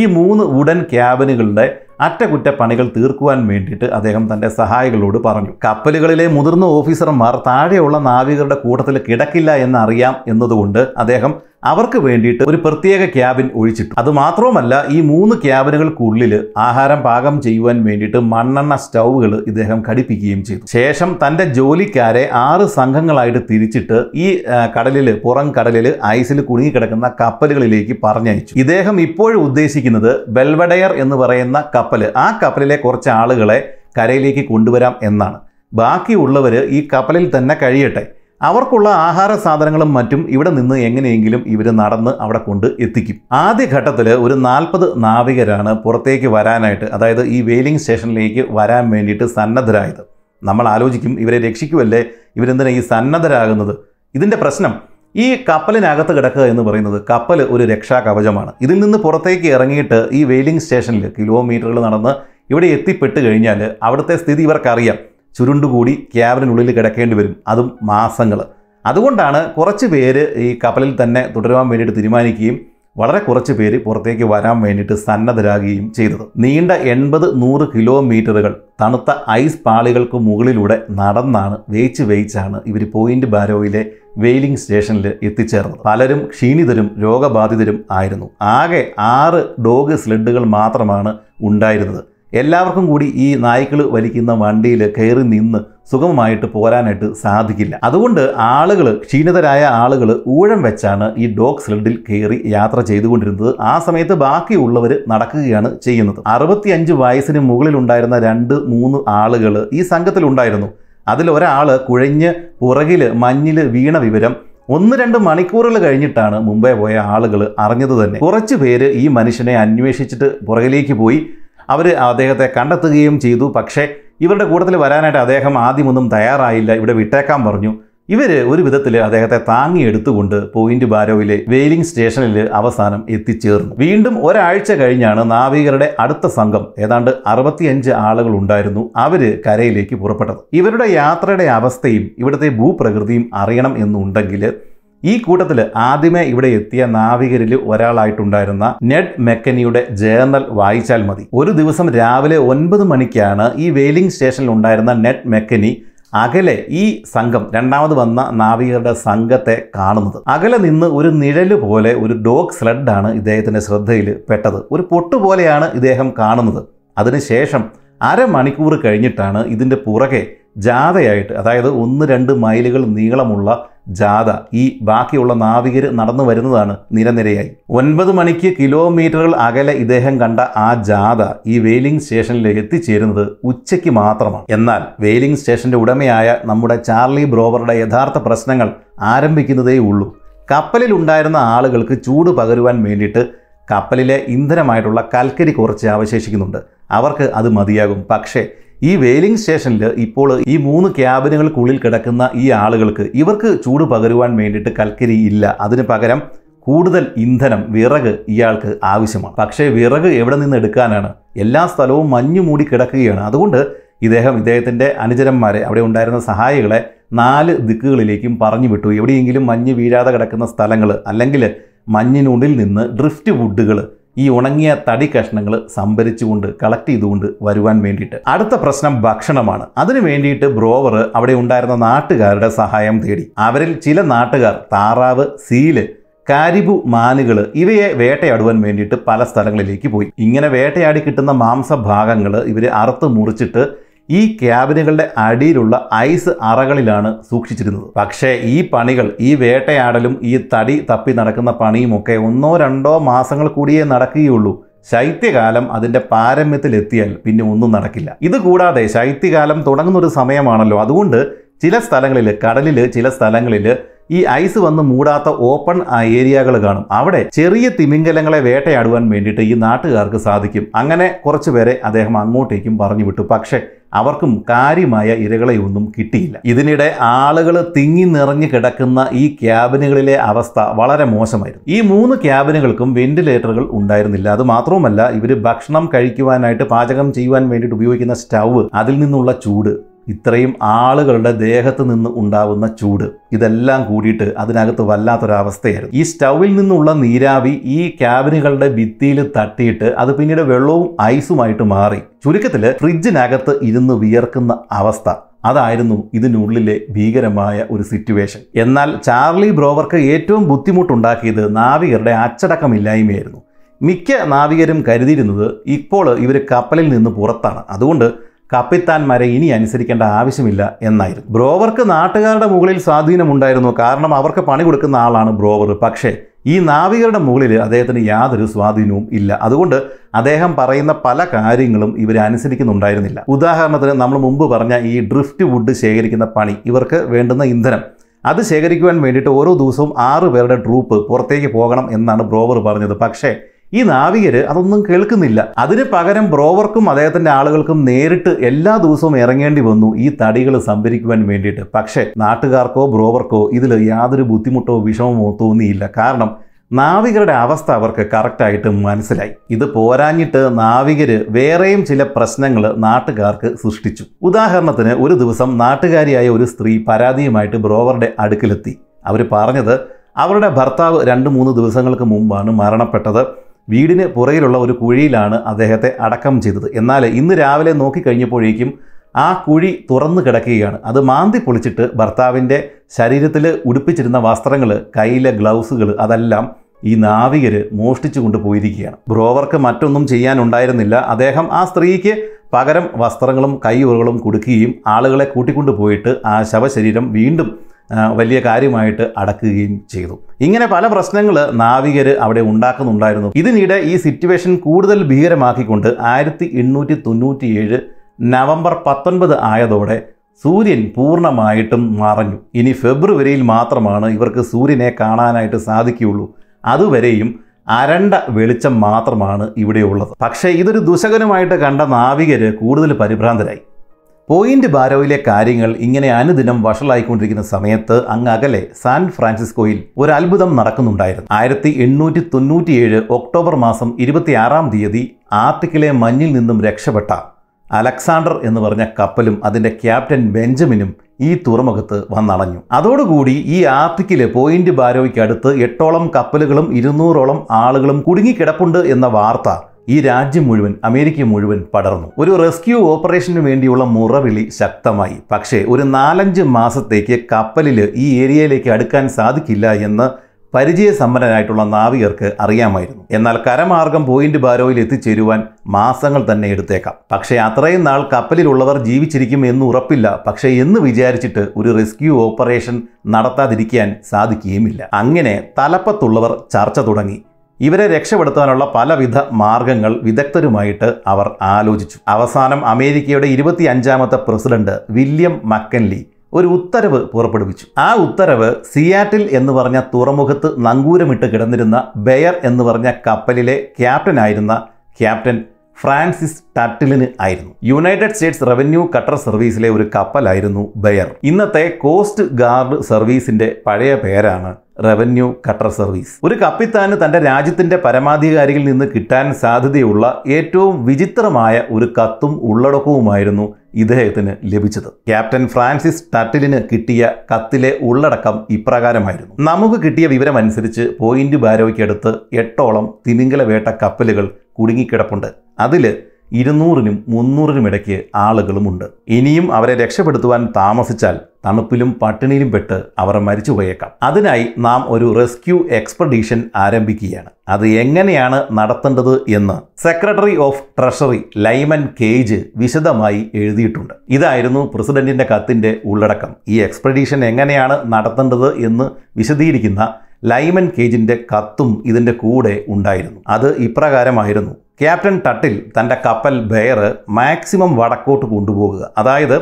ഈ മൂന്ന് വുഡൻ ക്യാബിനുകളുടെ അറ്റകുറ്റപ്പണികൾ തീർക്കുവാൻ വേണ്ടിയിട്ട് അദ്ദേഹം തൻ്റെ സഹായികളോട് പറഞ്ഞു കപ്പലുകളിലെ മുതിർന്ന ഓഫീസർമാർ താഴെയുള്ള നാവികരുടെ കൂട്ടത്തിൽ കിടക്കില്ല എന്നറിയാം എന്നതുകൊണ്ട് അദ്ദേഹം അവർക്ക് വേണ്ടിയിട്ട് ഒരു പ്രത്യേക ക്യാബിൻ ഒഴിച്ചിട്ടു അത് മാത്രവുമല്ല ഈ മൂന്ന് ക്യാബിനുകൾക്കുള്ളിൽ ആഹാരം പാകം ചെയ്യുവാൻ വേണ്ടിയിട്ട് മണ്ണെണ്ണ സ്റ്റൗകൾ ഇദ്ദേഹം ഘടിപ്പിക്കുകയും ചെയ്തു ശേഷം തൻ്റെ ജോലിക്കാരെ ആറ് സംഘങ്ങളായിട്ട് തിരിച്ചിട്ട് ഈ കടലിൽ പുറം കടലിൽ ഐസിൽ കിടക്കുന്ന കപ്പലുകളിലേക്ക് പറഞ്ഞയച്ചു ഇദ്ദേഹം ഇപ്പോഴും ഉദ്ദേശിക്കുന്നത് ബെൽവഡയർ എന്ന് പറയുന്ന കപ്പൽ ആ കപ്പലിലെ കുറച്ച് ആളുകളെ കരയിലേക്ക് കൊണ്ടുവരാം എന്നാണ് ബാക്കിയുള്ളവർ ഈ കപ്പലിൽ തന്നെ കഴിയട്ടെ അവർക്കുള്ള ആഹാര സാധനങ്ങളും മറ്റും ഇവിടെ നിന്ന് എങ്ങനെയെങ്കിലും ഇവർ നടന്ന് അവിടെ കൊണ്ട് എത്തിക്കും ആദ്യഘട്ടത്തിൽ ഒരു നാൽപ്പത് നാവികരാണ് പുറത്തേക്ക് വരാനായിട്ട് അതായത് ഈ വെയിലിംഗ് സ്റ്റേഷനിലേക്ക് വരാൻ വേണ്ടിയിട്ട് സന്നദ്ധരായത് നമ്മൾ ആലോചിക്കും ഇവരെ രക്ഷിക്കുമല്ലേ ഇവരെന്തിനാണ് ഈ സന്നദ്ധരാകുന്നത് ഇതിൻ്റെ പ്രശ്നം ഈ കപ്പലിനകത്ത് കിടക്കുക എന്ന് പറയുന്നത് കപ്പൽ ഒരു രക്ഷാ കവചമാണ് ഇതിൽ നിന്ന് പുറത്തേക്ക് ഇറങ്ങിയിട്ട് ഈ വെയിലിംഗ് സ്റ്റേഷനിൽ കിലോമീറ്ററുകൾ നടന്ന് ഇവിടെ എത്തിപ്പെട്ട് കഴിഞ്ഞാൽ അവിടുത്തെ സ്ഥിതി ഇവർക്കറിയാം ചുരുണ്ടുകൂടി ക്യാബിനുള്ളിൽ കിടക്കേണ്ടി വരും അതും മാസങ്ങൾ അതുകൊണ്ടാണ് കുറച്ച് പേര് ഈ കപ്പലിൽ തന്നെ തുടരുവാൻ വേണ്ടിയിട്ട് തീരുമാനിക്കുകയും വളരെ കുറച്ച് പേര് പുറത്തേക്ക് വരാൻ വേണ്ടിയിട്ട് സന്നദ്ധരാകുകയും ചെയ്തത് നീണ്ട എൺപത് നൂറ് കിലോമീറ്ററുകൾ തണുത്ത ഐസ് പാളികൾക്ക് മുകളിലൂടെ നടന്നാണ് വേച്ച് വേയിച്ചാണ് ഇവർ പോയിന്റ് ബാരോയിലെ വെയിലിംഗ് സ്റ്റേഷനിൽ എത്തിച്ചേർന്നത് പലരും ക്ഷീണിതരും രോഗബാധിതരും ആയിരുന്നു ആകെ ആറ് ഡോഗ് സ്ലെഡുകൾ മാത്രമാണ് ഉണ്ടായിരുന്നത് എല്ലാവർക്കും കൂടി ഈ നായ്ക്കൾ വലിക്കുന്ന വണ്ടിയിൽ കയറി നിന്ന് സുഗമമായിട്ട് പോരാനായിട്ട് സാധിക്കില്ല അതുകൊണ്ട് ആളുകൾ ക്ഷീണിതരായ ആളുകൾ ഊഴം വെച്ചാണ് ഈ ഡോഗ് സ്ലെഡിൽ കയറി യാത്ര ചെയ്തുകൊണ്ടിരുന്നത് ആ സമയത്ത് ബാക്കിയുള്ളവർ നടക്കുകയാണ് ചെയ്യുന്നത് അഞ്ച് വയസ്സിന് മുകളിലുണ്ടായിരുന്ന രണ്ട് മൂന്ന് ആളുകൾ ഈ സംഘത്തിലുണ്ടായിരുന്നു അതിൽ ഒരാൾ കുഴഞ്ഞ് പുറകിൽ മഞ്ഞിൽ വീണ വിവരം ഒന്ന് രണ്ട് മണിക്കൂറുകൾ കഴിഞ്ഞിട്ടാണ് മുംബൈ പോയ ആളുകൾ അറിഞ്ഞത് തന്നെ കുറച്ച് പേര് ഈ മനുഷ്യനെ അന്വേഷിച്ചിട്ട് പുറകിലേക്ക് പോയി അവർ അദ്ദേഹത്തെ കണ്ടെത്തുകയും ചെയ്തു പക്ഷേ ഇവരുടെ കൂട്ടത്തിൽ വരാനായിട്ട് അദ്ദേഹം ആദ്യമൊന്നും തയ്യാറായില്ല ഇവിടെ വിട്ടേക്കാൻ പറഞ്ഞു ഇവർ ഒരു വിധത്തിൽ അദ്ദേഹത്തെ താങ്ങിയെടുത്തുകൊണ്ട് പോയിന്റ് ബാരോയിലെ വെയിലിംഗ് സ്റ്റേഷനിൽ അവസാനം എത്തിച്ചേർന്നു വീണ്ടും ഒരാഴ്ച കഴിഞ്ഞാണ് നാവികരുടെ അടുത്ത സംഘം ഏതാണ്ട് അറുപത്തിയഞ്ച് ആളുകൾ ഉണ്ടായിരുന്നു അവർ കരയിലേക്ക് പുറപ്പെട്ടത് ഇവരുടെ യാത്രയുടെ അവസ്ഥയും ഇവിടുത്തെ ഭൂപ്രകൃതിയും അറിയണം എന്നുണ്ടെങ്കിൽ ഈ കൂട്ടത്തിൽ ആദ്യമേ ഇവിടെ എത്തിയ നാവികരിൽ ഒരാളായിട്ടുണ്ടായിരുന്ന നെഡ് മെക്കനിയുടെ ജേർണൽ വായിച്ചാൽ മതി ഒരു ദിവസം രാവിലെ ഒൻപത് മണിക്കാണ് ഈ വെയിലിംഗ് സ്റ്റേഷനിൽ ഉണ്ടായിരുന്ന നെഡ് മെക്കനി അകലെ ഈ സംഘം രണ്ടാമത് വന്ന നാവികരുടെ സംഘത്തെ കാണുന്നത് അകലെ നിന്ന് ഒരു നിഴല് പോലെ ഒരു ഡോഗ് സ്ലഡാണ് ഇദ്ദേഹത്തിൻ്റെ ശ്രദ്ധയിൽ പെട്ടത് ഒരു പൊട്ടുപോലെയാണ് ഇദ്ദേഹം കാണുന്നത് അതിനുശേഷം അരമണിക്കൂർ കഴിഞ്ഞിട്ടാണ് ഇതിൻ്റെ പുറകെ ജാഥയായിട്ട് അതായത് ഒന്ന് രണ്ട് മൈലുകൾ നീളമുള്ള ജാത ഈ ബാക്കിയുള്ള നാവികർ നടന്നു വരുന്നതാണ് നിരനിരയായി ഒൻപത് മണിക്ക് കിലോമീറ്ററുകൾ അകലെ ഇദ്ദേഹം കണ്ട ആ ജാഥ ഈ വെയിലിംഗ് സ്റ്റേഷനിലേക്ക് എത്തിച്ചേരുന്നത് ഉച്ചയ്ക്ക് മാത്രമാണ് എന്നാൽ വെയിലിംഗ് സ്റ്റേഷന്റെ ഉടമയായ നമ്മുടെ ചാർലി ബ്രോവറുടെ യഥാർത്ഥ പ്രശ്നങ്ങൾ ആരംഭിക്കുന്നതേ ഉള്ളൂ കപ്പലിൽ ഉണ്ടായിരുന്ന ആളുകൾക്ക് ചൂട് പകരുവാൻ വേണ്ടിയിട്ട് കപ്പലിലെ ഇന്ധനമായിട്ടുള്ള കൽക്കരി കുറച്ച് അവശേഷിക്കുന്നുണ്ട് അവർക്ക് അത് മതിയാകും പക്ഷേ ഈ വെയിലിംഗ് സ്റ്റേഷനിൽ ഇപ്പോൾ ഈ മൂന്ന് ക്യാബിനുകൾക്കുള്ളിൽ കിടക്കുന്ന ഈ ആളുകൾക്ക് ഇവർക്ക് ചൂട് പകരുവാൻ വേണ്ടിയിട്ട് കൽക്കരി ഇല്ല അതിന് പകരം കൂടുതൽ ഇന്ധനം വിറക് ഇയാൾക്ക് ആവശ്യമാണ് പക്ഷേ വിറക് എവിടെ നിന്ന് എടുക്കാനാണ് എല്ലാ സ്ഥലവും മഞ്ഞു മൂടി കിടക്കുകയാണ് അതുകൊണ്ട് ഇദ്ദേഹം ഇദ്ദേഹത്തിൻ്റെ അനുചരന്മാരെ അവിടെ ഉണ്ടായിരുന്ന സഹായികളെ നാല് ദിക്കുകളിലേക്കും പറഞ്ഞു വിട്ടു എവിടെയെങ്കിലും മഞ്ഞ് വീഴാതെ കിടക്കുന്ന സ്ഥലങ്ങൾ അല്ലെങ്കിൽ മഞ്ഞിനുള്ളിൽ നിന്ന് ഡ്രിഫ്റ്റ് വുഡുകൾ ഈ ഉണങ്ങിയ തടി കഷ്ണങ്ങൾ സംഭരിച്ചുകൊണ്ട് കളക്ട് ചെയ്തുകൊണ്ട് വരുവാൻ വേണ്ടിയിട്ട് അടുത്ത പ്രശ്നം ഭക്ഷണമാണ് അതിനു വേണ്ടിയിട്ട് ബ്രോവർ അവിടെ ഉണ്ടായിരുന്ന നാട്ടുകാരുടെ സഹായം തേടി അവരിൽ ചില നാട്ടുകാർ താറാവ് സീല് കാരിബു മാനുകൾ ഇവയെ വേട്ടയാടുവാൻ വേണ്ടിയിട്ട് പല സ്ഥലങ്ങളിലേക്ക് പോയി ഇങ്ങനെ വേട്ടയാടി കിട്ടുന്ന മാംസഭാഗങ്ങൾ ഇവർ അറുത്ത് മുറിച്ചിട്ട് ഈ ക്യാബിനുകളുടെ അടിയിലുള്ള ഐസ് അറകളിലാണ് സൂക്ഷിച്ചിരുന്നത് പക്ഷേ ഈ പണികൾ ഈ വേട്ടയാടലും ഈ തടി തപ്പി നടക്കുന്ന പണിയുമൊക്കെ ഒന്നോ രണ്ടോ മാസങ്ങൾ കൂടിയേ നടക്കുകയുള്ളൂ ശൈത്യകാലം അതിൻ്റെ പാരമ്യത്തിലെത്തിയാൽ പിന്നെ ഒന്നും നടക്കില്ല ഇതുകൂടാതെ ശൈത്യകാലം തുടങ്ങുന്ന ഒരു സമയമാണല്ലോ അതുകൊണ്ട് ചില സ്ഥലങ്ങളിൽ കടലിൽ ചില സ്ഥലങ്ങളിൽ ഈ ഐസ് വന്ന് മൂടാത്ത ഓപ്പൺ ഏരിയകൾ കാണും അവിടെ ചെറിയ തിമിംഗലങ്ങളെ വേട്ടയാടുവാൻ വേണ്ടിയിട്ട് ഈ നാട്ടുകാർക്ക് സാധിക്കും അങ്ങനെ കുറച്ചു അദ്ദേഹം അങ്ങോട്ടേക്കും പറഞ്ഞു വിട്ടു പക്ഷേ അവർക്കും കാര്യമായ ഇരകളെയൊന്നും കിട്ടിയില്ല ഇതിനിടെ ആളുകൾ തിങ്ങി നിറഞ്ഞു കിടക്കുന്ന ഈ ക്യാബിനുകളിലെ അവസ്ഥ വളരെ മോശമായിരുന്നു ഈ മൂന്ന് ക്യാബിനുകൾക്കും വെന്റിലേറ്ററുകൾ ഉണ്ടായിരുന്നില്ല അത് മാത്രവുമല്ല ഇവർ ഭക്ഷണം കഴിക്കുവാനായിട്ട് പാചകം ചെയ്യുവാൻ വേണ്ടിയിട്ട് ഉപയോഗിക്കുന്ന സ്റ്റൗ അതിൽ നിന്നുള്ള ചൂട് ഇത്രയും ആളുകളുടെ ദേഹത്ത് നിന്ന് ഉണ്ടാവുന്ന ചൂട് ഇതെല്ലാം കൂടിയിട്ട് അതിനകത്ത് വല്ലാത്തൊരവസ്ഥയായിരുന്നു ഈ സ്റ്റൗവിൽ നിന്നുള്ള നീരാവി ഈ ക്യാബിനുകളുടെ ഭിത്തിയിൽ തട്ടിയിട്ട് അത് പിന്നീട് വെള്ളവും ഐസുമായിട്ട് മാറി ചുരുക്കത്തിൽ ഫ്രിഡ്ജിനകത്ത് ഇരുന്ന് വിയർക്കുന്ന അവസ്ഥ അതായിരുന്നു ഇതിനുള്ളിലെ ഭീകരമായ ഒരു സിറ്റുവേഷൻ എന്നാൽ ചാർലി ബ്രോവർക്ക് ഏറ്റവും ബുദ്ധിമുട്ടുണ്ടാക്കിയത് നാവികരുടെ അച്ചടക്കമില്ലായ്മയായിരുന്നു മിക്ക നാവികരും കരുതിയിരുന്നത് ഇപ്പോൾ ഇവർ കപ്പലിൽ നിന്ന് പുറത്താണ് അതുകൊണ്ട് കപ്പിത്താന്മാരെ ഇനി അനുസരിക്കേണ്ട ആവശ്യമില്ല എന്നായിരുന്നു ബ്രോവർക്ക് നാട്ടുകാരുടെ മുകളിൽ സ്വാധീനമുണ്ടായിരുന്നു കാരണം അവർക്ക് പണി കൊടുക്കുന്ന ആളാണ് ബ്രോവർ പക്ഷേ ഈ നാവികരുടെ മുകളിൽ അദ്ദേഹത്തിന് യാതൊരു സ്വാധീനവും ഇല്ല അതുകൊണ്ട് അദ്ദേഹം പറയുന്ന പല കാര്യങ്ങളും ഇവർ അനുസരിക്കുന്നുണ്ടായിരുന്നില്ല ഉദാഹരണത്തിന് നമ്മൾ മുമ്പ് പറഞ്ഞ ഈ ഡ്രിഫ്റ്റ് വുഡ് ശേഖരിക്കുന്ന പണി ഇവർക്ക് വേണ്ടുന്ന ഇന്ധനം അത് ശേഖരിക്കുവാൻ വേണ്ടിയിട്ട് ഓരോ ദിവസവും ആറ് പേരുടെ ട്രൂപ്പ് പുറത്തേക്ക് പോകണം എന്നാണ് ബ്രോവർ പറഞ്ഞത് പക്ഷേ ഈ നാവികർ അതൊന്നും കേൾക്കുന്നില്ല അതിന് പകരം ബ്രോവർക്കും അദ്ദേഹത്തിന്റെ ആളുകൾക്കും നേരിട്ട് എല്ലാ ദിവസവും ഇറങ്ങേണ്ടി വന്നു ഈ തടികൾ സംഭരിക്കുവാൻ വേണ്ടിയിട്ട് പക്ഷേ നാട്ടുകാർക്കോ ബ്രോവർക്കോ ഇതിൽ യാതൊരു ബുദ്ധിമുട്ടോ വിഷമമോ തോന്നിയില്ല കാരണം നാവികരുടെ അവസ്ഥ അവർക്ക് കറക്റ്റായിട്ട് മനസ്സിലായി ഇത് പോരാഞ്ഞിട്ട് നാവികർ വേറെയും ചില പ്രശ്നങ്ങൾ നാട്ടുകാർക്ക് സൃഷ്ടിച്ചു ഉദാഹരണത്തിന് ഒരു ദിവസം നാട്ടുകാരിയായ ഒരു സ്ത്രീ പരാതിയുമായിട്ട് ബ്രോവറുടെ അടുക്കിലെത്തി അവർ പറഞ്ഞത് അവരുടെ ഭർത്താവ് രണ്ട് മൂന്ന് ദിവസങ്ങൾക്ക് മുമ്പാണ് മരണപ്പെട്ടത് വീടിന് പുറയിലുള്ള ഒരു കുഴിയിലാണ് അദ്ദേഹത്തെ അടക്കം ചെയ്തത് എന്നാൽ ഇന്ന് രാവിലെ നോക്കിക്കഴിഞ്ഞപ്പോഴേക്കും ആ കുഴി തുറന്നു കിടക്കുകയാണ് അത് മാന്തി പൊളിച്ചിട്ട് ഭർത്താവിൻ്റെ ശരീരത്തിൽ ഉടുപ്പിച്ചിരുന്ന വസ്ത്രങ്ങൾ കയ്യിലെ ഗ്ലൗസുകൾ അതെല്ലാം ഈ നാവികർ മോഷ്ടിച്ചു കൊണ്ടുപോയിരിക്കുകയാണ് ബ്രോവർക്ക് മറ്റൊന്നും ചെയ്യാനുണ്ടായിരുന്നില്ല അദ്ദേഹം ആ സ്ത്രീക്ക് പകരം വസ്ത്രങ്ങളും കൈയുറകളും കൊടുക്കുകയും ആളുകളെ കൂട്ടിക്കൊണ്ടുപോയിട്ട് ആ ശവശരീരം വീണ്ടും വലിയ കാര്യമായിട്ട് അടക്കുകയും ചെയ്തു ഇങ്ങനെ പല പ്രശ്നങ്ങൾ നാവികർ അവിടെ ഉണ്ടാക്കുന്നുണ്ടായിരുന്നു ഇതിനിടെ ഈ സിറ്റുവേഷൻ കൂടുതൽ ഭീകരമാക്കിക്കൊണ്ട് ആയിരത്തി എണ്ണൂറ്റി ഏഴ് നവംബർ പത്തൊൻപത് ആയതോടെ സൂര്യൻ പൂർണ്ണമായിട്ടും മറഞ്ഞു ഇനി ഫെബ്രുവരിയിൽ മാത്രമാണ് ഇവർക്ക് സൂര്യനെ കാണാനായിട്ട് സാധിക്കുകയുള്ളൂ അതുവരെയും അരണ്ട വെളിച്ചം മാത്രമാണ് ഇവിടെയുള്ളത് പക്ഷേ ഇതൊരു ദുശകനുമായിട്ട് കണ്ട നാവികർ കൂടുതൽ പരിഭ്രാന്തരായി പോയിന്റ് ബാരോയിലെ കാര്യങ്ങൾ ഇങ്ങനെ അനുദിനം വഷളായിക്കൊണ്ടിരിക്കുന്ന സമയത്ത് അങ്ങ് അകലെ സാൻ ഫ്രാൻസിസ്കോയിൽ ഒരു അത്ഭുതം നടക്കുന്നുണ്ടായിരുന്നു ആയിരത്തി എണ്ണൂറ്റി തൊണ്ണൂറ്റിയേഴ് ഒക്ടോബർ മാസം ഇരുപത്തിയാറാം തീയതി ആർട്ടിക്കിലെ മഞ്ഞിൽ നിന്നും രക്ഷപ്പെട്ട അലക്സാണ്ടർ എന്ന് പറഞ്ഞ കപ്പലും അതിൻ്റെ ക്യാപ്റ്റൻ ബെഞ്ചമിനും ഈ തുറമുഖത്ത് വന്നണഞ്ഞു അതോടുകൂടി ഈ ആർട്ടിക്കിലെ പോയിന്റ് ബാരോയ്ക്കടുത്ത് എട്ടോളം കപ്പലുകളും ഇരുന്നൂറോളം ആളുകളും കുടുങ്ങിക്കിടപ്പുണ്ട് എന്ന വാർത്ത ഈ രാജ്യം മുഴുവൻ അമേരിക്ക മുഴുവൻ പടർന്നു ഒരു റെസ്ക്യൂ ഓപ്പറേഷന് വേണ്ടിയുള്ള മുറവിളി ശക്തമായി പക്ഷേ ഒരു നാലഞ്ച് മാസത്തേക്ക് കപ്പലിൽ ഈ ഏരിയയിലേക്ക് അടുക്കാൻ സാധിക്കില്ല എന്ന് പരിചയസമ്പന്നനായിട്ടുള്ള നാവികർക്ക് അറിയാമായിരുന്നു എന്നാൽ കരമാർഗം പോയിന്റ് ബാരോയിൽ എത്തിച്ചേരുവാൻ മാസങ്ങൾ തന്നെ എടുത്തേക്കാം പക്ഷേ അത്രയും നാൾ കപ്പലിലുള്ളവർ ജീവിച്ചിരിക്കും എന്ന് ഉറപ്പില്ല പക്ഷേ എന്ന് വിചാരിച്ചിട്ട് ഒരു റെസ്ക്യൂ ഓപ്പറേഷൻ നടത്താതിരിക്കാൻ സാധിക്കുകയുമില്ല അങ്ങനെ തലപ്പത്തുള്ളവർ ചർച്ച തുടങ്ങി ഇവരെ രക്ഷപ്പെടുത്താനുള്ള പലവിധ മാർഗങ്ങൾ വിദഗ്ധരുമായിട്ട് അവർ ആലോചിച്ചു അവസാനം അമേരിക്കയുടെ ഇരുപത്തി അഞ്ചാമത്തെ പ്രസിഡന്റ് വില്യം മക്കൻലി ഒരു ഉത്തരവ് പുറപ്പെടുവിച്ചു ആ ഉത്തരവ് സിയാറ്റിൽ എന്ന് പറഞ്ഞ തുറമുഖത്ത് നങ്കൂരമിട്ട് കിടന്നിരുന്ന ബെയർ എന്ന് പറഞ്ഞ കപ്പലിലെ ക്യാപ്റ്റനായിരുന്ന ക്യാപ്റ്റൻ ഫ്രാൻസിസ് ടാറ്റലിന് ആയിരുന്നു യുണൈറ്റഡ് സ്റ്റേറ്റ്സ് റവന്യൂ കട്ടർ സർവീസിലെ ഒരു കപ്പലായിരുന്നു ബെയർ ഇന്നത്തെ കോസ്റ്റ് ഗാർഡ് സർവീസിന്റെ പഴയ പേരാണ് റവന്യൂ കട്ടർ സർവീസ് ഒരു കപ്പിത്താന് തന്റെ രാജ്യത്തിന്റെ പരമാധികാരിയിൽ നിന്ന് കിട്ടാൻ സാധ്യതയുള്ള ഏറ്റവും വിചിത്രമായ ഒരു കത്തും ഉള്ളടക്കവുമായിരുന്നു ഇദ്ദേഹത്തിന് ലഭിച്ചത് ക്യാപ്റ്റൻ ഫ്രാൻസിസ് ടട്ടിലിന് കിട്ടിയ കത്തിലെ ഉള്ളടക്കം ഇപ്രകാരമായിരുന്നു നമുക്ക് കിട്ടിയ വിവരം അനുസരിച്ച് പോയിന്റ് ബാരോയ്ക്കടുത്ത് എട്ടോളം തിമിങ്കല വേട്ട കപ്പലുകൾ കുടുങ്ങിക്കിടപ്പുണ്ട് അതിൽ ഇരുന്നൂറിനും മുന്നൂറിനും ഇടയ്ക്ക് ആളുകളുമുണ്ട് ഇനിയും അവരെ രക്ഷപ്പെടുത്തുവാൻ താമസിച്ചാൽ തണുപ്പിലും പട്ടിണിയിലും പെട്ട് അവർ മരിച്ചു പോയേക്കാം അതിനായി നാം ഒരു റെസ്ക്യൂ എക്സ്പെഡീഷൻ ആരംഭിക്കുകയാണ് അത് എങ്ങനെയാണ് നടത്തേണ്ടത് എന്ന് secretary of treasury Lyman Gage വിശദമായി എഴുതിയിട്ടുണ്ട് ഇതായിരുന്നു പ്രസിഡന്റിന്റെ കത്തിന്റെ ഉള്ളടക്കം ഈ എക്സ്പെഡീഷൻ എങ്ങനെയാണ് നടത്തേണ്ടത് എന്ന് വിശദീകരിക്കുന്ന ലൈമൻ കേജിൻ്റെ കത്തും ഇതിൻ്റെ കൂടെ ഉണ്ടായിരുന്നു അത് ഇപ്രകാരമായിരുന്നു ക്യാപ്റ്റൻ ടട്ടിൽ തൻ്റെ കപ്പൽ ബെയർ മാക്സിമം വടക്കോട്ട് കൊണ്ടുപോകുക അതായത്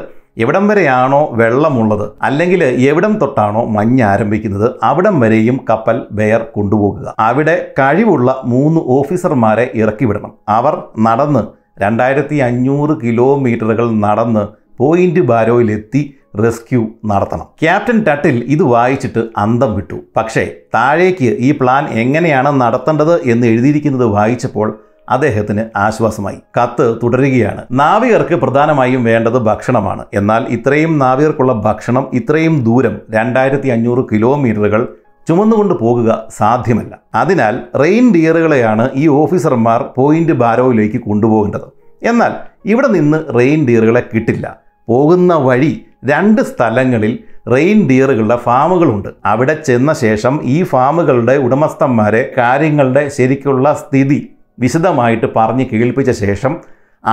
എവിടം വരെയാണോ വെള്ളമുള്ളത് അല്ലെങ്കിൽ എവിടം തൊട്ടാണോ മഞ്ഞ് ആരംഭിക്കുന്നത് അവിടം വരെയും കപ്പൽ ബെയർ കൊണ്ടുപോകുക അവിടെ കഴിവുള്ള മൂന്ന് ഓഫീസർമാരെ ഇറക്കിവിടണം അവർ നടന്ന് രണ്ടായിരത്തി അഞ്ഞൂറ് കിലോമീറ്ററുകൾ നടന്ന് പോയിന്റ് ബാരോയിലെത്തി റെസ്ക്യൂ നടത്തണം ക്യാപ്റ്റൻ ടട്ടിൽ ഇത് വായിച്ചിട്ട് അന്തം വിട്ടു പക്ഷേ താഴേക്ക് ഈ പ്ലാൻ എങ്ങനെയാണ് നടത്തേണ്ടത് എന്ന് എഴുതിയിരിക്കുന്നത് വായിച്ചപ്പോൾ അദ്ദേഹത്തിന് ആശ്വാസമായി കത്ത് തുടരുകയാണ് നാവികർക്ക് പ്രധാനമായും വേണ്ടത് ഭക്ഷണമാണ് എന്നാൽ ഇത്രയും നാവികർക്കുള്ള ഭക്ഷണം ഇത്രയും ദൂരം രണ്ടായിരത്തി അഞ്ഞൂറ് കിലോമീറ്ററുകൾ ചുമന്നുകൊണ്ട് പോകുക സാധ്യമല്ല അതിനാൽ റെയിൻ ഡിയറുകളെയാണ് ഈ ഓഫീസർമാർ പോയിന്റ് ബാരോയിലേക്ക് കൊണ്ടുപോകേണ്ടത് എന്നാൽ ഇവിടെ നിന്ന് റെയിൻ ഡിയറുകളെ കിട്ടില്ല പോകുന്ന വഴി രണ്ട് സ്ഥലങ്ങളിൽ റെയിൻ ഡിയറുകളുടെ ഫാമുകളുണ്ട് അവിടെ ചെന്ന ശേഷം ഈ ഫാമുകളുടെ ഉടമസ്ഥന്മാരെ കാര്യങ്ങളുടെ ശരിക്കുള്ള സ്ഥിതി വിശദമായിട്ട് പറഞ്ഞ് കേൾപ്പിച്ച ശേഷം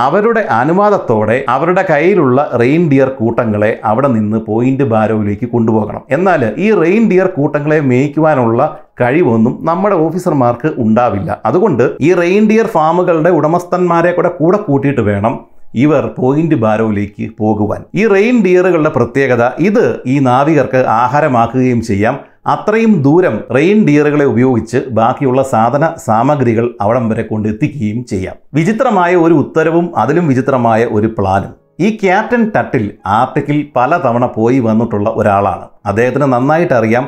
അവരുടെ അനുവാദത്തോടെ അവരുടെ കയ്യിലുള്ള റെയിൻ ഡിയർ കൂട്ടങ്ങളെ അവിടെ നിന്ന് പോയിന്റ് ബാരോയിലേക്ക് കൊണ്ടുപോകണം എന്നാൽ ഈ റെയിൻ ഡിയർ കൂട്ടങ്ങളെ മേയ്ക്കുവാനുള്ള കഴിവൊന്നും നമ്മുടെ ഓഫീസർമാർക്ക് ഉണ്ടാവില്ല അതുകൊണ്ട് ഈ റെയിൻ ഡിയർ ഫാമുകളുടെ ഉടമസ്ഥന്മാരെ കൂടെ കൂടെ കൂട്ടിയിട്ട് വേണം ഇവർ പോയിന്റ് ബാരോയിലേക്ക് പോകുവാൻ ഈ റെയിൻ ഡിയറുകളുടെ പ്രത്യേകത ഇത് ഈ നാവികർക്ക് ആഹാരമാക്കുകയും ചെയ്യാം അത്രയും ദൂരം റെയിൻ ഡിയറുകളെ ഉപയോഗിച്ച് ബാക്കിയുള്ള സാധന സാമഗ്രികൾ അവിടം വരെ കൊണ്ടെത്തിക്കുകയും ചെയ്യാം വിചിത്രമായ ഒരു ഉത്തരവും അതിലും വിചിത്രമായ ഒരു പ്ലാനും ഈ ക്യാപ്റ്റൻ ടട്ടിൽ ആർട്ടിക്കിൽ പലതവണ പോയി വന്നിട്ടുള്ള ഒരാളാണ് അദ്ദേഹത്തിന് നന്നായിട്ടറിയാം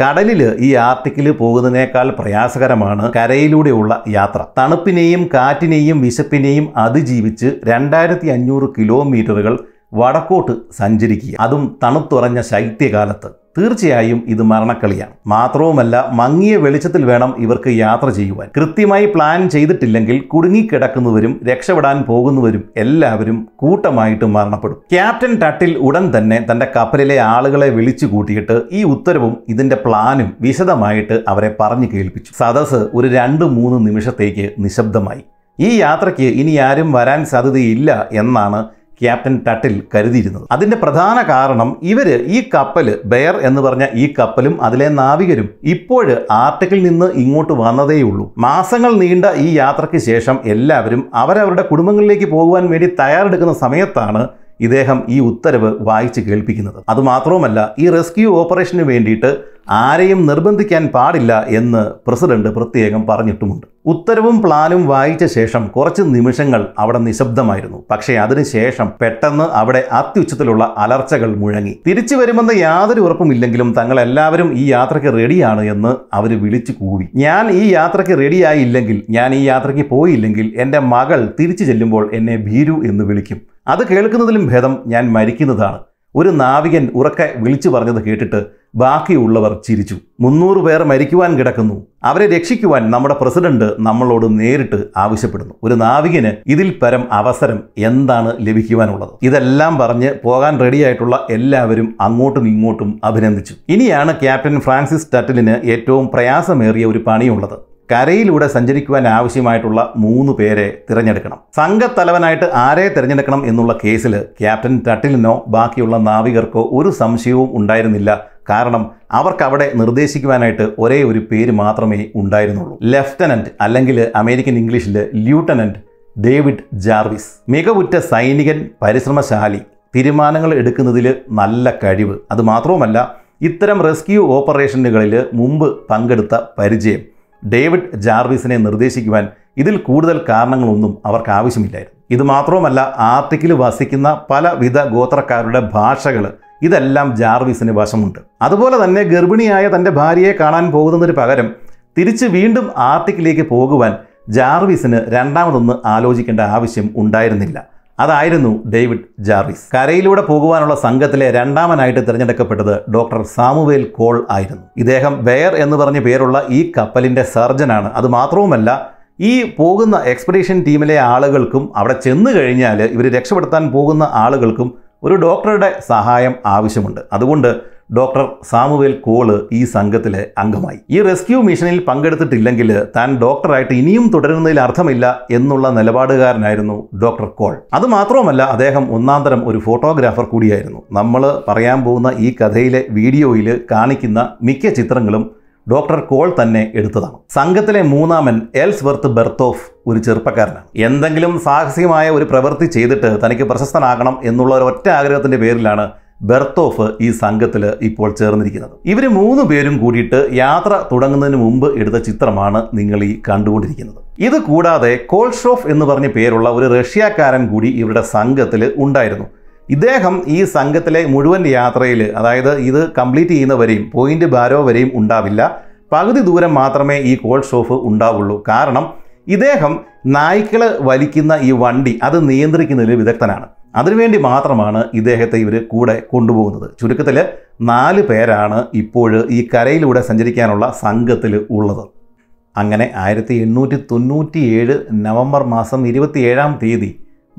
കടലിൽ ഈ ആർട്ടിക്കിൽ പോകുന്നതിനേക്കാൾ പ്രയാസകരമാണ് കരയിലൂടെയുള്ള യാത്ര തണുപ്പിനെയും കാറ്റിനെയും വിശപ്പിനെയും അതിജീവിച്ച് രണ്ടായിരത്തി അഞ്ഞൂറ് കിലോമീറ്ററുകൾ വടക്കോട്ട് സഞ്ചരിക്കുക അതും തണുത്തുറഞ്ഞ ശൈത്യകാലത്ത് തീർച്ചയായും ഇത് മരണക്കളിയാണ് മാത്രവുമല്ല മങ്ങിയ വെളിച്ചത്തിൽ വേണം ഇവർക്ക് യാത്ര ചെയ്യുവാൻ കൃത്യമായി പ്ലാൻ ചെയ്തിട്ടില്ലെങ്കിൽ കുടുങ്ങിക്കിടക്കുന്നവരും രക്ഷപ്പെടാൻ പോകുന്നവരും എല്ലാവരും കൂട്ടമായിട്ട് മരണപ്പെടും ക്യാപ്റ്റൻ ടട്ടിൽ ഉടൻ തന്നെ തന്റെ കപ്പലിലെ ആളുകളെ വിളിച്ചു കൂട്ടിയിട്ട് ഈ ഉത്തരവും ഇതിന്റെ പ്ലാനും വിശദമായിട്ട് അവരെ പറഞ്ഞു കേൾപ്പിച്ചു സദസ് ഒരു രണ്ട് മൂന്ന് നിമിഷത്തേക്ക് നിശബ്ദമായി ഈ യാത്രയ്ക്ക് ഇനി ആരും വരാൻ സാധ്യതയില്ല എന്നാണ് ക്യാപ്റ്റൻ തട്ടിൽ കരുതിയിരുന്നത് അതിൻ്റെ പ്രധാന കാരണം ഇവർ ഈ കപ്പൽ ബെയർ എന്ന് പറഞ്ഞ ഈ കപ്പലും അതിലെ നാവികരും ഇപ്പോൾ ആർട്ടിക്കിൽ നിന്ന് ഇങ്ങോട്ട് വന്നതേയുള്ളൂ മാസങ്ങൾ നീണ്ട ഈ യാത്രയ്ക്ക് ശേഷം എല്ലാവരും അവരവരുടെ കുടുംബങ്ങളിലേക്ക് പോകുവാൻ വേണ്ടി തയ്യാറെടുക്കുന്ന സമയത്താണ് ഇദ്ദേഹം ഈ ഉത്തരവ് വായിച്ച് കേൾപ്പിക്കുന്നത് അതുമാത്രവുമല്ല ഈ റെസ്ക്യൂ ഓപ്പറേഷന് വേണ്ടിയിട്ട് ആരെയും നിർബന്ധിക്കാൻ പാടില്ല എന്ന് പ്രസിഡന്റ് പ്രത്യേകം പറഞ്ഞിട്ടുമുണ്ട് ഉത്തരവും പ്ലാനും വായിച്ച ശേഷം കുറച്ച് നിമിഷങ്ങൾ അവിടെ നിശബ്ദമായിരുന്നു പക്ഷേ അതിനുശേഷം പെട്ടെന്ന് അവിടെ അത്യുച്ചത്തിലുള്ള അലർച്ചകൾ മുഴങ്ങി തിരിച്ചു വരുമെന്ന് യാതൊരു ഉറപ്പുമില്ലെങ്കിലും തങ്ങളെല്ലാവരും ഈ യാത്രയ്ക്ക് റെഡിയാണ് എന്ന് അവർ വിളിച്ചു കൂവി ഞാൻ ഈ യാത്രയ്ക്ക് റെഡിയായില്ലെങ്കിൽ ഞാൻ ഈ യാത്രയ്ക്ക് പോയില്ലെങ്കിൽ എൻ്റെ മകൾ തിരിച്ചു ചെല്ലുമ്പോൾ എന്നെ ഭീരു എന്ന് വിളിക്കും അത് കേൾക്കുന്നതിലും ഭേദം ഞാൻ മരിക്കുന്നതാണ് ഒരു നാവികൻ ഉറക്കെ വിളിച്ചു പറഞ്ഞത് കേട്ടിട്ട് ബാക്കിയുള്ളവർ ചിരിച്ചു മുന്നൂറ് പേർ മരിക്കുവാൻ കിടക്കുന്നു അവരെ രക്ഷിക്കുവാൻ നമ്മുടെ പ്രസിഡന്റ് നമ്മളോട് നേരിട്ട് ആവശ്യപ്പെടുന്നു ഒരു നാവികന് ഇതിൽ പരം അവസരം എന്താണ് ലഭിക്കുവാനുള്ളത് ഇതെല്ലാം പറഞ്ഞ് പോകാൻ റെഡിയായിട്ടുള്ള എല്ലാവരും അങ്ങോട്ടും ഇങ്ങോട്ടും അഭിനന്ദിച്ചു ഇനിയാണ് ക്യാപ്റ്റൻ ഫ്രാൻസിസ് ടട്ടിലിന് ഏറ്റവും പ്രയാസമേറിയ ഒരു പണിയുള്ളത് കരയിലൂടെ സഞ്ചരിക്കുവാൻ ആവശ്യമായിട്ടുള്ള മൂന്ന് പേരെ തിരഞ്ഞെടുക്കണം സംഘത്തലവനായിട്ട് ആരെ തിരഞ്ഞെടുക്കണം എന്നുള്ള കേസിൽ ക്യാപ്റ്റൻ ടട്ടിലിനോ ബാക്കിയുള്ള നാവികർക്കോ ഒരു സംശയവും ഉണ്ടായിരുന്നില്ല കാരണം അവർക്ക് അവിടെ നിർദ്ദേശിക്കുവാനായിട്ട് ഒരേ ഒരു പേര് മാത്രമേ ഉണ്ടായിരുന്നുള്ളൂ ലെഫ്റ്റനൻറ്റ് അല്ലെങ്കിൽ അമേരിക്കൻ ഇംഗ്ലീഷിൽ ല്യൂട്ടനൻറ്റ് ഡേവിഡ് ജാർവിസ് മികവുറ്റ സൈനികൻ പരിശ്രമശാലി തീരുമാനങ്ങൾ എടുക്കുന്നതിൽ നല്ല കഴിവ് അതുമാത്രവുമല്ല ഇത്തരം റെസ്ക്യൂ ഓപ്പറേഷനുകളിൽ മുമ്പ് പങ്കെടുത്ത പരിചയം ഡേവിഡ് ജാർവിസിനെ നിർദ്ദേശിക്കുവാൻ ഇതിൽ കൂടുതൽ കാരണങ്ങളൊന്നും അവർക്ക് ആവശ്യമില്ലായിരുന്നു ഇത് മാത്രവുമല്ല ആർട്ടിക്കിൽ വസിക്കുന്ന പലവിധ ഗോത്രക്കാരുടെ ഭാഷകൾ ഇതെല്ലാം ജാർവിസിന് വശമുണ്ട് അതുപോലെ തന്നെ ഗർഭിണിയായ തൻ്റെ ഭാര്യയെ കാണാൻ പോകുന്നതിന് പകരം തിരിച്ച് വീണ്ടും ആർട്ടിക്കിലേക്ക് പോകുവാൻ ജാർവിസിന് രണ്ടാമതൊന്ന് ആലോചിക്കേണ്ട ആവശ്യം ഉണ്ടായിരുന്നില്ല അതായിരുന്നു ഡേവിഡ് ജാർവിസ് കരയിലൂടെ പോകുവാനുള്ള സംഘത്തിലെ രണ്ടാമനായിട്ട് തിരഞ്ഞെടുക്കപ്പെട്ടത് ഡോക്ടർ സാമുവേൽ കോൾ ആയിരുന്നു ഇദ്ദേഹം ബെയർ എന്ന് പറഞ്ഞ പേരുള്ള ഈ കപ്പലിൻ്റെ സർജനാണ് അത് മാത്രവുമല്ല ഈ പോകുന്ന എക്സ്പെഡീഷൻ ടീമിലെ ആളുകൾക്കും അവിടെ ചെന്നു കഴിഞ്ഞാൽ ഇവർ രക്ഷപ്പെടുത്താൻ പോകുന്ന ആളുകൾക്കും ഒരു ഡോക്ടറുടെ സഹായം ആവശ്യമുണ്ട് അതുകൊണ്ട് ഡോക്ടർ സാമുവേൽ കോള് ഈ സംഘത്തിലെ അംഗമായി ഈ റെസ്ക്യൂ മിഷനിൽ പങ്കെടുത്തിട്ടില്ലെങ്കിൽ താൻ ഡോക്ടറായിട്ട് ഇനിയും തുടരുന്നതിൽ അർത്ഥമില്ല എന്നുള്ള നിലപാടുകാരനായിരുന്നു ഡോക്ടർ കോൾ അതുമാത്രവുമല്ല അദ്ദേഹം ഒന്നാന്തരം ഒരു ഫോട്ടോഗ്രാഫർ കൂടിയായിരുന്നു നമ്മൾ പറയാൻ പോകുന്ന ഈ കഥയിലെ വീഡിയോയിൽ കാണിക്കുന്ന മിക്ക ചിത്രങ്ങളും ഡോക്ടർ കോൾ തന്നെ എടുത്തതാണ് സംഘത്തിലെ മൂന്നാമൻ എൽസ് വെർത്ത് ബെർത്തോഫ് ഒരു ചെറുപ്പക്കാരനാണ് എന്തെങ്കിലും സാഹസികമായ ഒരു പ്രവൃത്തി ചെയ്തിട്ട് തനിക്ക് പ്രശസ്തനാകണം എന്നുള്ള ഒരൊറ്റ ആഗ്രഹത്തിൻ്റെ പേരിലാണ് ബെർത്തോഫ് ഈ സംഘത്തിൽ ഇപ്പോൾ ചേർന്നിരിക്കുന്നത് ഇവർ മൂന്ന് പേരും കൂടിയിട്ട് യാത്ര തുടങ്ങുന്നതിന് മുമ്പ് എടുത്ത ചിത്രമാണ് നിങ്ങൾ ഈ കണ്ടുകൊണ്ടിരിക്കുന്നത് ഇത് കൂടാതെ കോൾഷോഫ് എന്ന് പറഞ്ഞ പേരുള്ള ഒരു റഷ്യക്കാരൻ കൂടി ഇവരുടെ സംഘത്തിൽ ഉണ്ടായിരുന്നു ഇദ്ദേഹം ഈ സംഘത്തിലെ മുഴുവൻ യാത്രയിൽ അതായത് ഇത് കംപ്ലീറ്റ് ചെയ്യുന്നവരെയും പോയിന്റ് ബാരോ വരെയും ഉണ്ടാവില്ല പകുതി ദൂരം മാത്രമേ ഈ കോൾ ഷോഫ് ഉണ്ടാവുള്ളൂ കാരണം ഇദ്ദേഹം നായ്ക്കൾ വലിക്കുന്ന ഈ വണ്ടി അത് നിയന്ത്രിക്കുന്നതിൽ വിദഗ്ധനാണ് അതിനുവേണ്ടി മാത്രമാണ് ഇദ്ദേഹത്തെ ഇവർ കൂടെ കൊണ്ടുപോകുന്നത് ചുരുക്കത്തിൽ നാല് പേരാണ് ഇപ്പോൾ ഈ കരയിലൂടെ സഞ്ചരിക്കാനുള്ള സംഘത്തിൽ ഉള്ളത് അങ്ങനെ ആയിരത്തി എണ്ണൂറ്റി തൊണ്ണൂറ്റി ഏഴ് നവംബർ മാസം ഇരുപത്തിയേഴാം തീയതി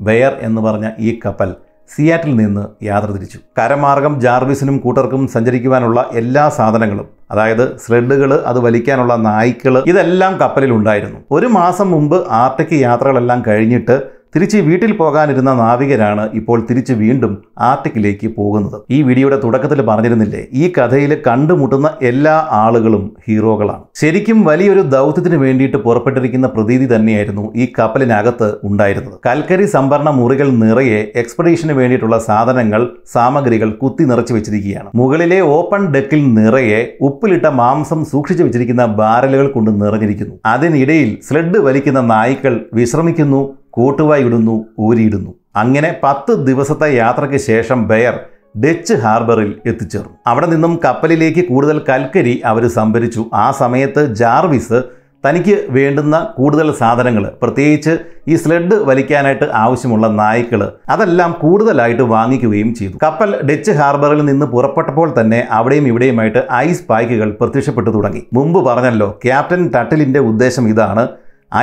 ബെയർ എന്ന് പറഞ്ഞ ഈ കപ്പൽ സിയാറ്റിൽ നിന്ന് യാത്ര തിരിച്ചു കരമാർഗം ജാർവിസിനും കൂട്ടർക്കും സഞ്ചരിക്കുവാനുള്ള എല്ലാ സാധനങ്ങളും അതായത് സ്ലെഡുകൾ അത് വലിക്കാനുള്ള നായ്ക്കൾ ഇതെല്ലാം കപ്പലിലുണ്ടായിരുന്നു ഒരു മാസം മുമ്പ് ആർട്ടിക് യാത്രകളെല്ലാം കഴിഞ്ഞിട്ട് തിരിച്ച് വീട്ടിൽ പോകാനിരുന്ന നാവികരാണ് ഇപ്പോൾ തിരിച്ച് വീണ്ടും ആർട്ടിക്കിലേക്ക് പോകുന്നത് ഈ വീഡിയോയുടെ തുടക്കത്തിൽ പറഞ്ഞിരുന്നില്ലേ ഈ കഥയിൽ കണ്ടുമുട്ടുന്ന എല്ലാ ആളുകളും ഹീറോകളാണ് ശരിക്കും വലിയൊരു ദൗത്യത്തിന് വേണ്ടിയിട്ട് പുറപ്പെട്ടിരിക്കുന്ന പ്രതീതി തന്നെയായിരുന്നു ഈ കപ്പലിനകത്ത് ഉണ്ടായിരുന്നത് കൽക്കരി സംഭരണ മുറികൾ നിറയെ എക്സ്പെഡീഷന് വേണ്ടിയിട്ടുള്ള സാധനങ്ങൾ സാമഗ്രികൾ കുത്തി നിറച്ചു വെച്ചിരിക്കുകയാണ് മുകളിലെ ഓപ്പൺ ഡെക്കിൽ നിറയെ ഉപ്പിലിട്ട മാംസം സൂക്ഷിച്ചു വെച്ചിരിക്കുന്ന ബാരലുകൾ കൊണ്ട് നിറഞ്ഞിരിക്കുന്നു അതിനിടയിൽ സ്ലഡ് വലിക്കുന്ന നായ്ക്കൾ വിശ്രമിക്കുന്നു കൂട്ടുവായി ഇടുന്നു ഊരിയിടുന്നു അങ്ങനെ പത്ത് ദിവസത്തെ യാത്രയ്ക്ക് ശേഷം ബെയർ ഡച്ച് ഹാർബറിൽ എത്തിച്ചേർന്നു അവിടെ നിന്നും കപ്പലിലേക്ക് കൂടുതൽ കൽക്കരി അവർ സംഭരിച്ചു ആ സമയത്ത് ജാർവിസ് തനിക്ക് വേണ്ടുന്ന കൂടുതൽ സാധനങ്ങൾ പ്രത്യേകിച്ച് ഈ സ്ലെഡ് വലിക്കാനായിട്ട് ആവശ്യമുള്ള നായ്ക്കൾ അതെല്ലാം കൂടുതലായിട്ട് വാങ്ങിക്കുകയും ചെയ്തു കപ്പൽ ഡച്ച് ഹാർബറിൽ നിന്ന് പുറപ്പെട്ടപ്പോൾ തന്നെ അവിടെയും ഇവിടെയുമായിട്ട് ഐസ് പായ്ക്കുകൾ പ്രത്യക്ഷപ്പെട്ടു തുടങ്ങി മുമ്പ് പറഞ്ഞല്ലോ ക്യാപ്റ്റൻ ടട്ടിലിൻ്റെ ഉദ്ദേശം ഇതാണ്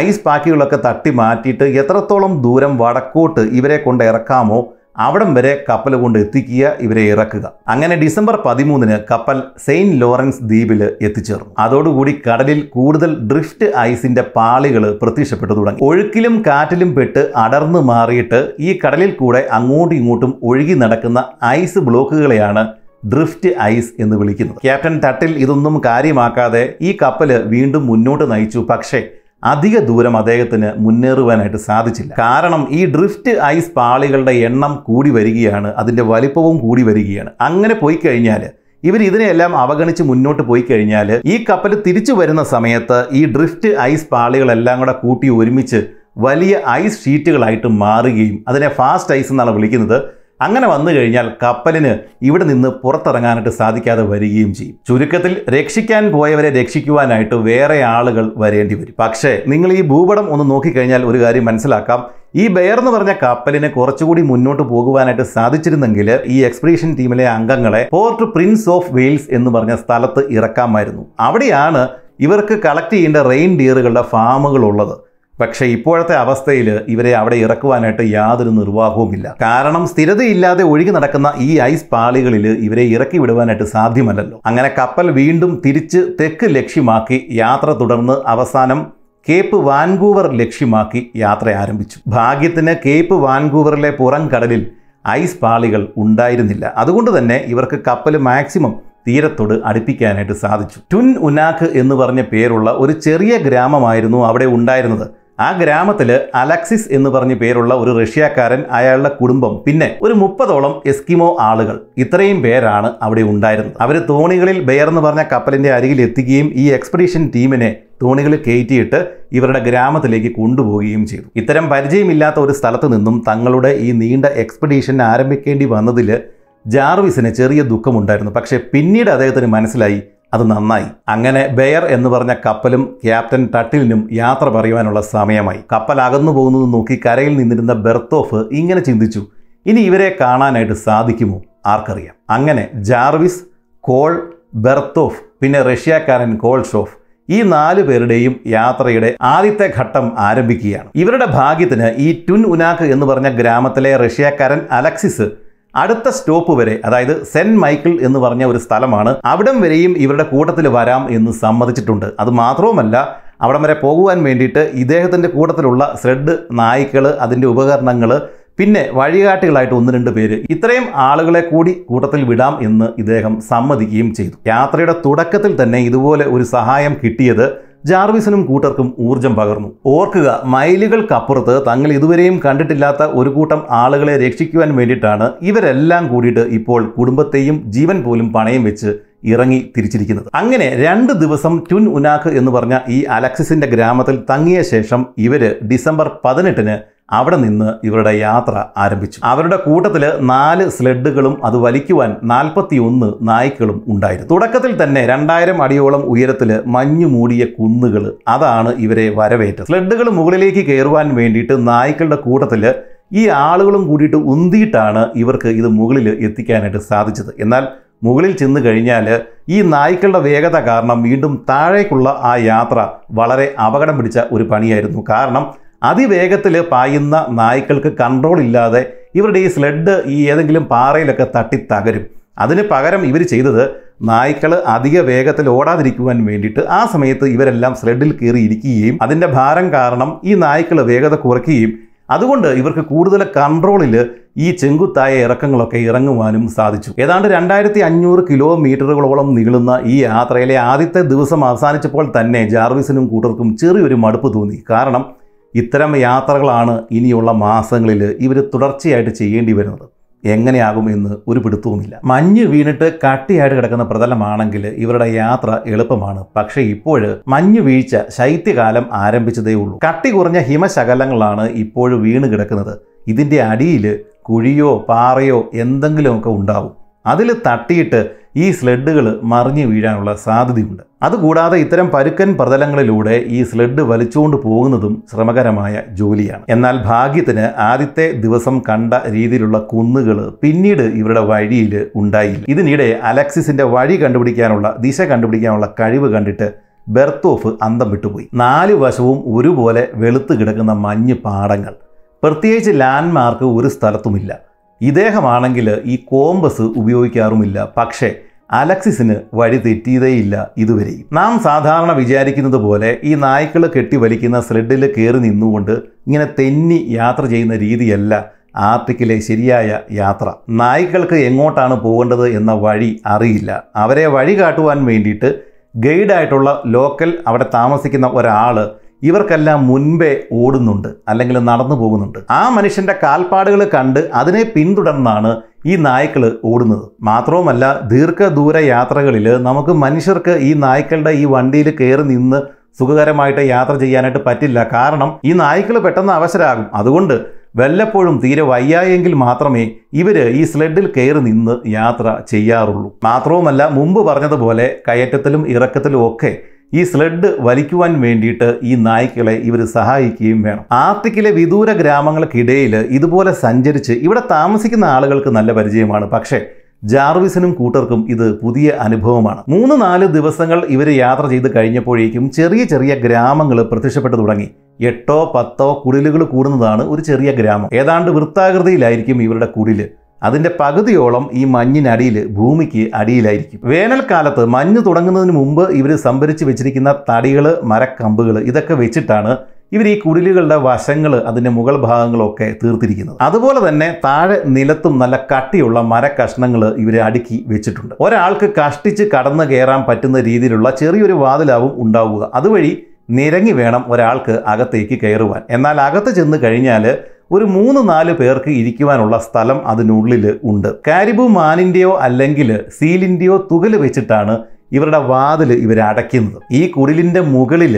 ഐസ് പാക്കുകളൊക്കെ തട്ടി മാറ്റിയിട്ട് എത്രത്തോളം ദൂരം വടക്കോട്ട് ഇവരെ കൊണ്ട് ഇറക്കാമോ അവിടം വരെ കപ്പൽ കൊണ്ട് എത്തിക്കുക ഇവരെ ഇറക്കുക അങ്ങനെ ഡിസംബർ പതിമൂന്നിന് കപ്പൽ സെയിൻറ്റ് ലോറൻസ് ദ്വീപിൽ എത്തിച്ചേർന്നു അതോടുകൂടി കടലിൽ കൂടുതൽ ഡ്രിഫ്റ്റ് ഐസിന്റെ പാളികൾ പ്രത്യക്ഷപ്പെട്ടു തുടങ്ങി ഒഴുക്കിലും കാറ്റിലും പെട്ട് അടർന്നു മാറിയിട്ട് ഈ കടലിൽ കൂടെ അങ്ങോട്ടും ഇങ്ങോട്ടും ഒഴുകി നടക്കുന്ന ഐസ് ബ്ലോക്കുകളെയാണ് ഡ്രിഫ്റ്റ് ഐസ് എന്ന് വിളിക്കുന്നത് ക്യാപ്റ്റൻ തട്ടിൽ ഇതൊന്നും കാര്യമാക്കാതെ ഈ കപ്പൽ വീണ്ടും മുന്നോട്ട് നയിച്ചു പക്ഷേ അധിക ദൂരം അദ്ദേഹത്തിന് മുന്നേറുവാനായിട്ട് സാധിച്ചില്ല കാരണം ഈ ഡ്രിഫ്റ്റ് ഐസ് പാളികളുടെ എണ്ണം കൂടി വരികയാണ് അതിൻ്റെ വലിപ്പവും കൂടി വരികയാണ് അങ്ങനെ പോയി കഴിഞ്ഞാൽ ഇവർ ഇതിനെയെല്ലാം അവഗണിച്ച് മുന്നോട്ട് പോയി കഴിഞ്ഞാൽ ഈ കപ്പൽ തിരിച്ചു വരുന്ന സമയത്ത് ഈ ഡ്രിഫ്റ്റ് ഐസ് പാളികളെല്ലാം കൂടെ കൂട്ടി ഒരുമിച്ച് വലിയ ഐസ് ഷീറ്റുകളായിട്ട് മാറുകയും അതിനെ ഫാസ്റ്റ് ഐസ് എന്നാണ് വിളിക്കുന്നത് അങ്ങനെ വന്നു കഴിഞ്ഞാൽ കപ്പലിന് ഇവിടെ നിന്ന് പുറത്തിറങ്ങാനായിട്ട് സാധിക്കാതെ വരികയും ചെയ്യും ചുരുക്കത്തിൽ രക്ഷിക്കാൻ പോയവരെ രക്ഷിക്കുവാനായിട്ട് വേറെ ആളുകൾ വരേണ്ടി വരും പക്ഷേ നിങ്ങൾ ഈ ഭൂപടം ഒന്ന് നോക്കിക്കഴിഞ്ഞാൽ ഒരു കാര്യം മനസ്സിലാക്കാം ഈ ബെയർ എന്ന് പറഞ്ഞ കപ്പലിനെ കുറച്ചുകൂടി മുന്നോട്ട് പോകുവാനായിട്ട് സാധിച്ചിരുന്നെങ്കിൽ ഈ എക്സ്പീഡിഷൻ ടീമിലെ അംഗങ്ങളെ പോർട്ട് പ്രിൻസ് ഓഫ് വെയിൽസ് എന്ന് പറഞ്ഞ സ്ഥലത്ത് ഇറക്കാമായിരുന്നു അവിടെയാണ് ഇവർക്ക് കളക്ട് ചെയ്യേണ്ട റെയിൻ ഡിയറുകളുടെ ഫാമുകളുള്ളത് പക്ഷേ ഇപ്പോഴത്തെ അവസ്ഥയിൽ ഇവരെ അവിടെ ഇറക്കുവാനായിട്ട് യാതൊരു നിർവാഹവുമില്ല കാരണം സ്ഥിരതയില്ലാതെ ഒഴുകി നടക്കുന്ന ഈ ഐസ് പാളികളിൽ ഇവരെ ഇറക്കി വിടുവാനായിട്ട് സാധ്യമല്ലല്ലോ അങ്ങനെ കപ്പൽ വീണ്ടും തിരിച്ച് തെക്ക് ലക്ഷ്യമാക്കി യാത്ര തുടർന്ന് അവസാനം കേപ്പ് വാൻകൂവർ ലക്ഷ്യമാക്കി യാത്ര ആരംഭിച്ചു ഭാഗ്യത്തിന് കേപ്പ് വാൻകൂവറിലെ പുറം കടലിൽ ഐസ് പാളികൾ ഉണ്ടായിരുന്നില്ല അതുകൊണ്ട് തന്നെ ഇവർക്ക് കപ്പൽ മാക്സിമം തീരത്തോട് അടുപ്പിക്കാനായിട്ട് സാധിച്ചു ടുൻ ഉനാഖ് എന്ന് പറഞ്ഞ പേരുള്ള ഒരു ചെറിയ ഗ്രാമമായിരുന്നു അവിടെ ഉണ്ടായിരുന്നത് ആ ഗ്രാമത്തിൽ അലക്സിസ് എന്ന് പറഞ്ഞ് പേരുള്ള ഒരു റഷ്യക്കാരൻ അയാളുടെ കുടുംബം പിന്നെ ഒരു മുപ്പതോളം എസ്കിമോ ആളുകൾ ഇത്രയും പേരാണ് അവിടെ ഉണ്ടായിരുന്നത് അവര് തോണികളിൽ ബെയർ എന്ന് പറഞ്ഞ കപ്പലിന്റെ അരികിൽ എത്തിക്കുകയും ഈ എക്സ്പെഡീഷൻ ടീമിനെ തോണികളിൽ കയറ്റിയിട്ട് ഇവരുടെ ഗ്രാമത്തിലേക്ക് കൊണ്ടുപോവുകയും ചെയ്തു ഇത്തരം പരിചയമില്ലാത്ത ഒരു സ്ഥലത്ത് നിന്നും തങ്ങളുടെ ഈ നീണ്ട എക്സ്പെഡീഷൻ ആരംഭിക്കേണ്ടി വന്നതിൽ ജാർവിസിന് ചെറിയ ദുഃഖമുണ്ടായിരുന്നു പക്ഷേ പിന്നീട് അദ്ദേഹത്തിന് മനസ്സിലായി അത് നന്നായി അങ്ങനെ ബെയർ എന്ന് പറഞ്ഞ കപ്പലും ക്യാപ്റ്റൻ ടട്ടിലിനും യാത്ര പറയുവാനുള്ള സമയമായി കപ്പൽ അകന്നു പോകുന്നത് നോക്കി കരയിൽ നിന്നിരുന്ന ബെർത്തോഫ് ഇങ്ങനെ ചിന്തിച്ചു ഇനി ഇവരെ കാണാനായിട്ട് സാധിക്കുമോ ആർക്കറിയാം അങ്ങനെ ജാർവിസ് കോൾ ബെർത്തോഫ് പിന്നെ റഷ്യക്കാരൻ കോൾഷോഫ് ഈ നാല് പേരുടെയും യാത്രയുടെ ആദ്യത്തെ ഘട്ടം ആരംഭിക്കുകയാണ് ഇവരുടെ ഭാഗ്യത്തിന് ഈ ട്വിൻ ഉനാക്ക് എന്ന് പറഞ്ഞ ഗ്രാമത്തിലെ റഷ്യക്കാരൻ അലക്സിസ് അടുത്ത സ്റ്റോപ്പ് വരെ അതായത് സെൻറ്റ് മൈക്കിൾ എന്ന് പറഞ്ഞ ഒരു സ്ഥലമാണ് അവിടം വരെയും ഇവരുടെ കൂട്ടത്തിൽ വരാം എന്ന് സമ്മതിച്ചിട്ടുണ്ട് അത് മാത്രവുമല്ല അവിടം വരെ പോകുവാൻ വേണ്ടിയിട്ട് ഇദ്ദേഹത്തിൻ്റെ കൂട്ടത്തിലുള്ള ശ്രഡ് നായ്ക്കൾ അതിൻ്റെ ഉപകരണങ്ങൾ പിന്നെ വഴികാട്ടികളായിട്ട് ഒന്ന് രണ്ട് പേര് ഇത്രയും ആളുകളെ കൂടി കൂട്ടത്തിൽ വിടാം എന്ന് ഇദ്ദേഹം സമ്മതിക്കുകയും ചെയ്തു യാത്രയുടെ തുടക്കത്തിൽ തന്നെ ഇതുപോലെ ഒരു സഹായം കിട്ടിയത് ജാർവിസിനും കൂട്ടർക്കും ഊർജം പകർന്നു ഓർക്കുക മൈലുകൾക്കപ്പുറത്ത് തങ്ങൾ ഇതുവരെയും കണ്ടിട്ടില്ലാത്ത ഒരു കൂട്ടം ആളുകളെ രക്ഷിക്കുവാൻ വേണ്ടിയിട്ടാണ് ഇവരെല്ലാം കൂടിയിട്ട് ഇപ്പോൾ കുടുംബത്തെയും ജീവൻ പോലും പണയം വെച്ച് ഇറങ്ങി തിരിച്ചിരിക്കുന്നത് അങ്ങനെ രണ്ട് ദിവസം ട്യുൻ ഉനാഖ് എന്ന് പറഞ്ഞ ഈ അലക്സിസിന്റെ ഗ്രാമത്തിൽ തങ്ങിയ ശേഷം ഇവര് ഡിസംബർ പതിനെട്ടിന് അവിടെ നിന്ന് ഇവരുടെ യാത്ര ആരംഭിച്ചു അവരുടെ കൂട്ടത്തിൽ നാല് സ്ലെഡുകളും അത് വലിക്കുവാൻ നാൽപ്പത്തിയൊന്ന് നായ്ക്കളും ഉണ്ടായിരുന്നു തുടക്കത്തിൽ തന്നെ രണ്ടായിരം അടിയോളം ഉയരത്തിൽ മഞ്ഞു മൂടിയ കുന്നുകൾ അതാണ് ഇവരെ വരവേറ്റത് സ്ലെഡുകൾ മുകളിലേക്ക് കയറുവാൻ വേണ്ടിയിട്ട് നായ്ക്കളുടെ കൂട്ടത്തിൽ ഈ ആളുകളും കൂടിയിട്ട് ഉന്തിയിട്ടാണ് ഇവർക്ക് ഇത് മുകളിൽ എത്തിക്കാനായിട്ട് സാധിച്ചത് എന്നാൽ മുകളിൽ ചെന്ന് കഴിഞ്ഞാൽ ഈ നായ്ക്കളുടെ വേഗത കാരണം വീണ്ടും താഴേക്കുള്ള ആ യാത്ര വളരെ അപകടം പിടിച്ച ഒരു പണിയായിരുന്നു കാരണം അതിവേഗത്തിൽ പായുന്ന നായ്ക്കൾക്ക് കൺട്രോൾ ഇല്ലാതെ ഇവരുടെ ഈ സ്ലെഡ് ഈ ഏതെങ്കിലും പാറയിലൊക്കെ തട്ടി തകരും അതിന് പകരം ഇവർ ചെയ്തത് നായ്ക്കൾ അധിക വേഗത്തിൽ ഓടാതിരിക്കുവാൻ വേണ്ടിയിട്ട് ആ സമയത്ത് ഇവരെല്ലാം സ്ലെഡിൽ കയറി അതിൻ്റെ ഭാരം കാരണം ഈ നായ്ക്കൾ വേഗത കുറയ്ക്കുകയും അതുകൊണ്ട് ഇവർക്ക് കൂടുതൽ കൺട്രോളിൽ ഈ ചെങ്കുത്തായ ഇറക്കങ്ങളൊക്കെ ഇറങ്ങുവാനും സാധിച്ചു ഏതാണ്ട് രണ്ടായിരത്തി അഞ്ഞൂറ് കിലോമീറ്ററുകളോളം നീളുന്ന ഈ യാത്രയിലെ ആദ്യത്തെ ദിവസം അവസാനിച്ചപ്പോൾ തന്നെ ജാർവിസിനും കൂട്ടർക്കും ചെറിയൊരു മടുപ്പ് തോന്നി കാരണം ഇത്തരം യാത്രകളാണ് ഇനിയുള്ള മാസങ്ങളിൽ ഇവർ തുടർച്ചയായിട്ട് ചെയ്യേണ്ടി വരുന്നത് എങ്ങനെയാകും എന്ന് ഒരു പിടുത്തവുമില്ല മഞ്ഞ് വീണിട്ട് കട്ടിയായിട്ട് കിടക്കുന്ന പ്രതലമാണെങ്കിൽ ഇവരുടെ യാത്ര എളുപ്പമാണ് പക്ഷേ ഇപ്പോൾ മഞ്ഞ് വീഴ്ച ശൈത്യകാലം ആരംഭിച്ചതേ ഉള്ളൂ കട്ടി കുറഞ്ഞ ഹിമശകലങ്ങളാണ് ഇപ്പോഴും വീണ് കിടക്കുന്നത് ഇതിൻ്റെ അടിയിൽ കുഴിയോ പാറയോ എന്തെങ്കിലുമൊക്കെ ഉണ്ടാവും അതിൽ തട്ടിയിട്ട് ഈ സ്ലെഡുകൾ മറിഞ്ഞു വീഴാനുള്ള സാധ്യതയുണ്ട് അതുകൂടാതെ ഇത്തരം പരുക്കൻ പ്രതലങ്ങളിലൂടെ ഈ സ്ലെഡ് വലിച്ചുകൊണ്ട് പോകുന്നതും ശ്രമകരമായ ജോലിയാണ് എന്നാൽ ഭാഗ്യത്തിന് ആദ്യത്തെ ദിവസം കണ്ട രീതിയിലുള്ള കുന്നുകൾ പിന്നീട് ഇവരുടെ വഴിയിൽ ഉണ്ടായില്ല ഇതിനിടെ അലക്സിസിന്റെ വഴി കണ്ടുപിടിക്കാനുള്ള ദിശ കണ്ടുപിടിക്കാനുള്ള കഴിവ് കണ്ടിട്ട് ബെർത്തോഫ് അന്തം വിട്ടുപോയി നാല് വശവും ഒരുപോലെ വെളുത്ത് കിടക്കുന്ന മഞ്ഞ് പാടങ്ങൾ പ്രത്യേകിച്ച് ലാൻഡ്മാർക്ക് ഒരു സ്ഥലത്തുമില്ല ഇദ്ദേഹമാണെങ്കിൽ ഈ കോമ്പസ് ഉപയോഗിക്കാറുമില്ല പക്ഷേ അലക്സിസിന് വഴി തെറ്റിയതേയില്ല ഇതുവരെയും നാം സാധാരണ വിചാരിക്കുന്നത് പോലെ ഈ നായ്ക്കൾ കെട്ടി വലിക്കുന്ന സ്ലെഡിൽ കയറി നിന്നുകൊണ്ട് ഇങ്ങനെ തെന്നി യാത്ര ചെയ്യുന്ന രീതിയല്ല ആർട്ടിക്കിലെ ശരിയായ യാത്ര നായ്ക്കൾക്ക് എങ്ങോട്ടാണ് പോകേണ്ടത് എന്ന വഴി അറിയില്ല അവരെ വഴി കാട്ടുവാൻ വേണ്ടിയിട്ട് ഗൈഡായിട്ടുള്ള ലോക്കൽ അവിടെ താമസിക്കുന്ന ഒരാൾ ഇവർക്കെല്ലാം മുൻപേ ഓടുന്നുണ്ട് അല്ലെങ്കിൽ നടന്നു പോകുന്നുണ്ട് ആ മനുഷ്യൻ്റെ കാൽപ്പാടുകൾ കണ്ട് അതിനെ പിന്തുടർന്നാണ് ഈ നായ്ക്കൾ ഓടുന്നത് മാത്രവുമല്ല ദീർഘദൂര യാത്രകളിൽ നമുക്ക് മനുഷ്യർക്ക് ഈ നായ്ക്കളുടെ ഈ വണ്ടിയിൽ കയറി നിന്ന് സുഖകരമായിട്ട് യാത്ര ചെയ്യാനായിട്ട് പറ്റില്ല കാരണം ഈ നായ്ക്കൾ പെട്ടെന്ന് അവശരാകും അതുകൊണ്ട് വല്ലപ്പോഴും തീരെ വയ്യായെങ്കിൽ മാത്രമേ ഇവർ ഈ സ്ലെഡിൽ കയറി നിന്ന് യാത്ര ചെയ്യാറുള്ളൂ മാത്രവുമല്ല മുമ്പ് പറഞ്ഞതുപോലെ കയറ്റത്തിലും ഇറക്കത്തിലും ഒക്കെ ഈ സ്ലഡ് വലിക്കുവാൻ വേണ്ടിയിട്ട് ഈ നായ്ക്കളെ ഇവർ സഹായിക്കുകയും വേണം ആർട്ടിക്കിലെ വിദൂര ഗ്രാമങ്ങൾക്കിടയിൽ ഇതുപോലെ സഞ്ചരിച്ച് ഇവിടെ താമസിക്കുന്ന ആളുകൾക്ക് നല്ല പരിചയമാണ് പക്ഷേ ജാർവിസിനും കൂട്ടർക്കും ഇത് പുതിയ അനുഭവമാണ് മൂന്ന് നാല് ദിവസങ്ങൾ ഇവർ യാത്ര ചെയ്ത് കഴിഞ്ഞപ്പോഴേക്കും ചെറിയ ചെറിയ ഗ്രാമങ്ങൾ പ്രത്യക്ഷപ്പെട്ടു തുടങ്ങി എട്ടോ പത്തോ കുടിലുകൾ കൂടുന്നതാണ് ഒരു ചെറിയ ഗ്രാമം ഏതാണ്ട് വൃത്താകൃതിയിലായിരിക്കും ഇവരുടെ കുടില് അതിൻ്റെ പകുതിയോളം ഈ മഞ്ഞിനടിയിൽ ഭൂമിക്ക് അടിയിലായിരിക്കും വേനൽക്കാലത്ത് മഞ്ഞ് തുടങ്ങുന്നതിന് മുമ്പ് ഇവർ സംഭരിച്ച് വെച്ചിരിക്കുന്ന തടികൾ മരക്കമ്പുകൾ ഇതൊക്കെ വെച്ചിട്ടാണ് ഇവർ ഈ കുടിലുകളുടെ വശങ്ങൾ അതിൻ്റെ മുകൾ ഭാഗങ്ങളൊക്കെ തീർത്തിരിക്കുന്നത് അതുപോലെ തന്നെ താഴെ നിലത്തും നല്ല കട്ടിയുള്ള മരക്കഷ്ണങ്ങൾ ഇവർ അടുക്കി വെച്ചിട്ടുണ്ട് ഒരാൾക്ക് കഷ്ടിച്ച് കടന്നു കയറാൻ പറ്റുന്ന രീതിയിലുള്ള ചെറിയൊരു വാതിലാവും ഉണ്ടാവുക അതുവഴി നിരങ്ങി വേണം ഒരാൾക്ക് അകത്തേക്ക് കയറുവാൻ എന്നാൽ അകത്ത് ചെന്ന് കഴിഞ്ഞാൽ ഒരു മൂന്ന് നാല് പേർക്ക് ഇരിക്കുവാനുള്ള സ്ഥലം അതിനുള്ളിൽ ഉണ്ട് കാരിബു മാനിൻ്റെയോ അല്ലെങ്കിൽ സീലിൻ്റെയോ തുകൽ വെച്ചിട്ടാണ് ഇവരുടെ വാതിൽ ഇവർ ഈ കുടിലിൻ്റെ മുകളിൽ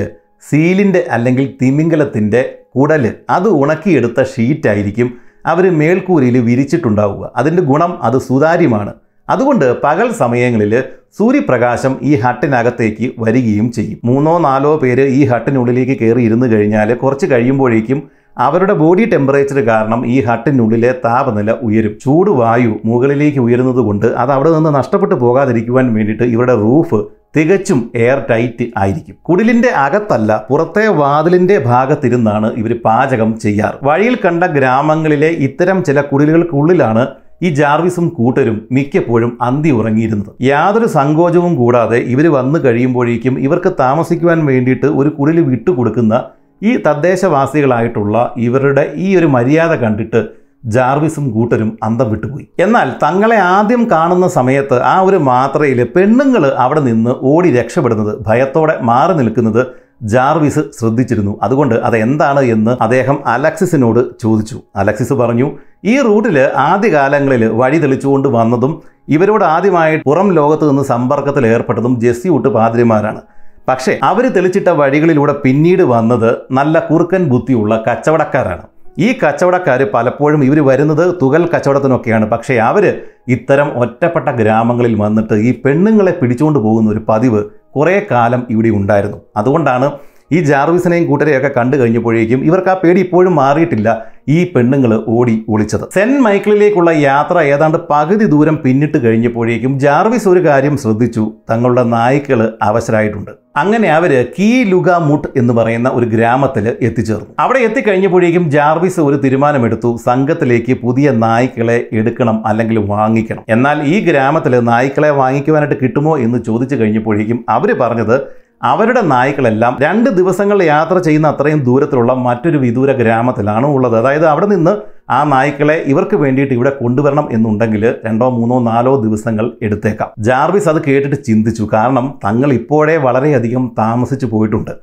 സീലിൻ്റെ അല്ലെങ്കിൽ തിമിംഗലത്തിൻ്റെ കുടൽ അത് ഉണക്കിയെടുത്ത ഷീറ്റായിരിക്കും അവർ മേൽക്കൂരയിൽ വിരിച്ചിട്ടുണ്ടാവുക അതിൻ്റെ ഗുണം അത് സുതാര്യമാണ് അതുകൊണ്ട് പകൽ സമയങ്ങളിൽ സൂര്യപ്രകാശം ഈ ഹട്ടിനകത്തേക്ക് വരികയും ചെയ്യും മൂന്നോ നാലോ പേര് ഈ ഹട്ടിനുള്ളിലേക്ക് കയറി ഇരുന്ന് കഴിഞ്ഞാൽ കുറച്ച് കഴിയുമ്പോഴേക്കും അവരുടെ ബോഡി ടെമ്പറേച്ചർ കാരണം ഈ ഹട്ടിനുള്ളിലെ താപനില ഉയരും ചൂട് വായു മുകളിലേക്ക് ഉയരുന്നത് കൊണ്ട് അത് അവിടെ നിന്ന് നഷ്ടപ്പെട്ടു പോകാതിരിക്കുവാൻ വേണ്ടിയിട്ട് ഇവരുടെ റൂഫ് തികച്ചും എയർ ടൈറ്റ് ആയിരിക്കും കുടിലിന്റെ അകത്തല്ല പുറത്തെ വാതിലിന്റെ ഭാഗത്തിരുന്നാണ് ഇവർ പാചകം ചെയ്യാറ് വഴിയിൽ കണ്ട ഗ്രാമങ്ങളിലെ ഇത്തരം ചില കുടിലുകൾക്കുള്ളിലാണ് ഈ ജാർവിസും കൂട്ടരും മിക്കപ്പോഴും അന്തി ഉറങ്ങിയിരുന്നത് യാതൊരു സങ്കോചവും കൂടാതെ ഇവർ വന്നു കഴിയുമ്പോഴേക്കും ഇവർക്ക് താമസിക്കുവാൻ വേണ്ടിയിട്ട് ഒരു കുടിൽ വിട്ടുകൊടുക്കുന്ന ഈ തദ്ദേശവാസികളായിട്ടുള്ള ഇവരുടെ ഈ ഒരു മര്യാദ കണ്ടിട്ട് ജാർവിസും കൂട്ടരും അന്തം വിട്ടുപോയി എന്നാൽ തങ്ങളെ ആദ്യം കാണുന്ന സമയത്ത് ആ ഒരു മാത്രയിൽ പെണ്ണുങ്ങൾ അവിടെ നിന്ന് ഓടി രക്ഷപ്പെടുന്നത് ഭയത്തോടെ മാറി നിൽക്കുന്നത് ജാർവിസ് ശ്രദ്ധിച്ചിരുന്നു അതുകൊണ്ട് അതെന്താണ് എന്ന് അദ്ദേഹം അലക്സിസിനോട് ചോദിച്ചു അലക്സിസ് പറഞ്ഞു ഈ റൂട്ടിൽ ആദ്യകാലങ്ങളിൽ വഴി തെളിച്ചുകൊണ്ട് വന്നതും ഇവരോട് ആദ്യമായി പുറം ലോകത്ത് നിന്ന് സമ്പർക്കത്തിൽ ഏർപ്പെട്ടതും ജെസ്യൂട്ട് പാതിരിമാരാണ് പക്ഷേ അവർ തെളിച്ചിട്ട വഴികളിലൂടെ പിന്നീട് വന്നത് നല്ല കുറുക്കൻ ബുദ്ധിയുള്ള കച്ചവടക്കാരാണ് ഈ കച്ചവടക്കാർ പലപ്പോഴും ഇവർ വരുന്നത് തുകൽ കച്ചവടത്തിനൊക്കെയാണ് പക്ഷേ അവർ ഇത്തരം ഒറ്റപ്പെട്ട ഗ്രാമങ്ങളിൽ വന്നിട്ട് ഈ പെണ്ണുങ്ങളെ പിടിച്ചുകൊണ്ട് പോകുന്ന ഒരു പതിവ് കുറേ കാലം ഇവിടെ ഉണ്ടായിരുന്നു അതുകൊണ്ടാണ് ഈ ജാർവിസിനെയും കൂട്ടരെയൊക്കെ കണ്ടു കഴിഞ്ഞപ്പോഴേക്കും ഇവർക്ക് ആ പേടി ഇപ്പോഴും മാറിയിട്ടില്ല ഈ പെണ്ണുങ്ങൾ ഓടി ഒളിച്ചത് സെന്റ് മൈക്കിളിലേക്കുള്ള യാത്ര ഏതാണ്ട് പകുതി ദൂരം പിന്നിട്ട് കഴിഞ്ഞപ്പോഴേക്കും ജാർവിസ് ഒരു കാര്യം ശ്രദ്ധിച്ചു തങ്ങളുടെ നായ്ക്കൾ അവശരായിട്ടുണ്ട് അങ്ങനെ അവര് കീ മുട്ട് എന്ന് പറയുന്ന ഒരു ഗ്രാമത്തിൽ എത്തിച്ചേർന്നു അവിടെ എത്തിക്കഴിഞ്ഞപ്പോഴേക്കും ജാർവിസ് ഒരു തീരുമാനമെടുത്തു സംഘത്തിലേക്ക് പുതിയ നായ്ക്കളെ എടുക്കണം അല്ലെങ്കിൽ വാങ്ങിക്കണം എന്നാൽ ഈ ഗ്രാമത്തിൽ നായ്ക്കളെ വാങ്ങിക്കുവാനായിട്ട് കിട്ടുമോ എന്ന് ചോദിച്ചു കഴിഞ്ഞപ്പോഴേക്കും അവർ പറഞ്ഞത് അവരുടെ നായ്ക്കളെല്ലാം രണ്ട് ദിവസങ്ങൾ യാത്ര ചെയ്യുന്ന അത്രയും ദൂരത്തിലുള്ള മറ്റൊരു വിദൂര ഗ്രാമത്തിലാണ് ഉള്ളത് അതായത് അവിടെ നിന്ന് ആ നായ്ക്കളെ ഇവർക്ക് വേണ്ടിയിട്ട് ഇവിടെ കൊണ്ടുവരണം എന്നുണ്ടെങ്കിൽ രണ്ടോ മൂന്നോ നാലോ ദിവസങ്ങൾ എടുത്തേക്കാം ജാർവിസ് അത് കേട്ടിട്ട് ചിന്തിച്ചു കാരണം തങ്ങൾ ഇപ്പോഴേ വളരെയധികം താമസിച്ചു പോയിട്ടുണ്ട്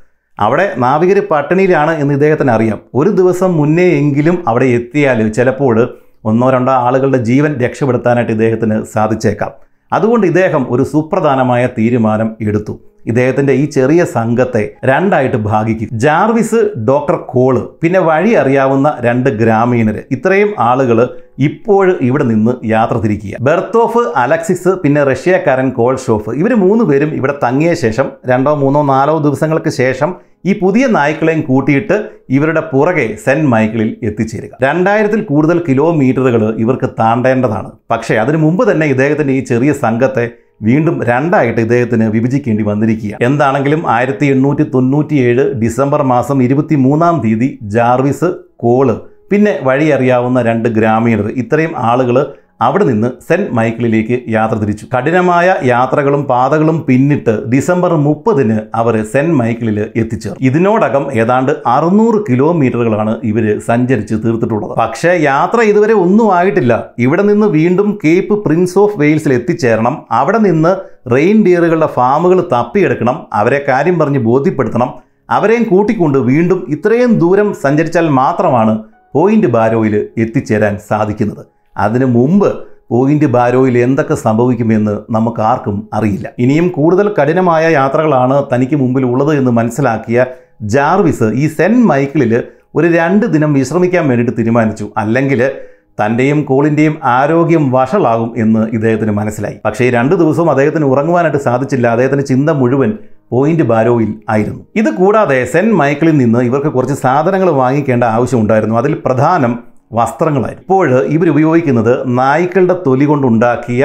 അവിടെ നാവികർ പട്ടിണിയിലാണ് എന്ന് ഇദ്ദേഹത്തിന് അറിയാം ഒരു ദിവസം മുന്നേ എങ്കിലും അവിടെ എത്തിയാൽ ചിലപ്പോൾ ഒന്നോ രണ്ടോ ആളുകളുടെ ജീവൻ രക്ഷപ്പെടുത്താനായിട്ട് ഇദ്ദേഹത്തിന് സാധിച്ചേക്കാം അതുകൊണ്ട് ഇദ്ദേഹം ഒരു സുപ്രധാനമായ തീരുമാനം എടുത്തു ഇദ്ദേഹത്തിന്റെ ഈ ചെറിയ സംഘത്തെ രണ്ടായിട്ട് ഭാഗിക്കും ജാർവിസ് ഡോക്ടർ കോള് പിന്നെ വഴി അറിയാവുന്ന രണ്ട് ഗ്രാമീണര് ഇത്രയും ആളുകൾ ഇപ്പോൾ ഇവിടെ നിന്ന് യാത്ര തിരിക്കുക ബെർത്തോഫ് അലക്സിസ് പിന്നെ റഷ്യക്കാരൻ കോൾ ഷോഫ് ഇവർ മൂന്ന് പേരും ഇവിടെ തങ്ങിയ ശേഷം രണ്ടോ മൂന്നോ നാലോ ദിവസങ്ങൾക്ക് ശേഷം ഈ പുതിയ നായ്ക്കളെയും കൂട്ടിയിട്ട് ഇവരുടെ പുറകെ സെൻറ്റ് മൈക്കിളിൽ എത്തിച്ചേരുക രണ്ടായിരത്തിൽ കൂടുതൽ കിലോമീറ്ററുകൾ ഇവർക്ക് താണ്ടേണ്ടതാണ് പക്ഷേ അതിനു മുമ്പ് തന്നെ ഇദ്ദേഹത്തിൻ്റെ ഈ ചെറിയ സംഘത്തെ വീണ്ടും രണ്ടായിട്ട് ഇദ്ദേഹത്തിന് വിഭജിക്കേണ്ടി വന്നിരിക്കുക എന്താണെങ്കിലും ആയിരത്തി എണ്ണൂറ്റി തൊണ്ണൂറ്റി ഏഴ് ഡിസംബർ മാസം ഇരുപത്തി മൂന്നാം തീയതി ജാർവിസ് കോള് പിന്നെ വഴിയറിയാവുന്ന രണ്ട് ഗ്രാമീണർ ഇത്രയും ആളുകൾ അവിടെ നിന്ന് സെൻറ്റ് മൈക്കിളിലേക്ക് യാത്ര തിരിച്ചു കഠിനമായ യാത്രകളും പാതകളും പിന്നിട്ട് ഡിസംബർ മുപ്പതിന് അവർ സെൻറ്റ് മൈക്കിളിൽ എത്തിച്ചേർന്നു ഇതിനോടകം ഏതാണ്ട് അറുന്നൂറ് കിലോമീറ്ററുകളാണ് ഇവർ സഞ്ചരിച്ച് തീർത്തിട്ടുള്ളത് പക്ഷേ യാത്ര ഇതുവരെ ഒന്നും ആയിട്ടില്ല ഇവിടെ നിന്ന് വീണ്ടും കേപ്പ് പ്രിൻസ് ഓഫ് വെയിൽസിൽ എത്തിച്ചേരണം അവിടെ നിന്ന് റെയിൻ ഡിയറുകളുടെ ഫാമുകൾ തപ്പിയെടുക്കണം അവരെ കാര്യം പറഞ്ഞ് ബോധ്യപ്പെടുത്തണം അവരെയും കൂട്ടിക്കൊണ്ട് വീണ്ടും ഇത്രയും ദൂരം സഞ്ചരിച്ചാൽ മാത്രമാണ് പോയിന്റ് ബാരോയിൽ എത്തിച്ചേരാൻ സാധിക്കുന്നത് അതിനു മുമ്പ് പോയിന്റ് ബാരോയിൽ എന്തൊക്കെ സംഭവിക്കുമെന്ന് നമുക്ക് ആർക്കും അറിയില്ല ഇനിയും കൂടുതൽ കഠിനമായ യാത്രകളാണ് തനിക്ക് മുമ്പിൽ ഉള്ളത് എന്ന് മനസ്സിലാക്കിയ ജാർവിസ് ഈ സെൻറ്റ് മൈക്കിളിൽ ഒരു രണ്ട് ദിനം വിശ്രമിക്കാൻ വേണ്ടിയിട്ട് തീരുമാനിച്ചു അല്ലെങ്കിൽ തൻ്റെയും കോളിൻ്റെയും ആരോഗ്യം വഷളാകും എന്ന് ഇദ്ദേഹത്തിന് മനസ്സിലായി പക്ഷേ രണ്ട് ദിവസവും അദ്ദേഹത്തിന് ഉറങ്ങുവാനായിട്ട് സാധിച്ചില്ല അദ്ദേഹത്തിന് ചിന്ത മുഴുവൻ പോയിന്റ് ബാരോയിൽ ആയിരുന്നു ഇത് കൂടാതെ സെൻറ്റ് മൈക്കിളിൽ നിന്ന് ഇവർക്ക് കുറച്ച് സാധനങ്ങൾ വാങ്ങിക്കേണ്ട ആവശ്യമുണ്ടായിരുന്നു അതിൽ പ്രധാനം വസ്ത്രങ്ങളായിരുന്നു ഇപ്പോൾ ഇവർ ഉപയോഗിക്കുന്നത് നായ്ക്കളുടെ തൊലി കൊണ്ടുണ്ടാക്കിയ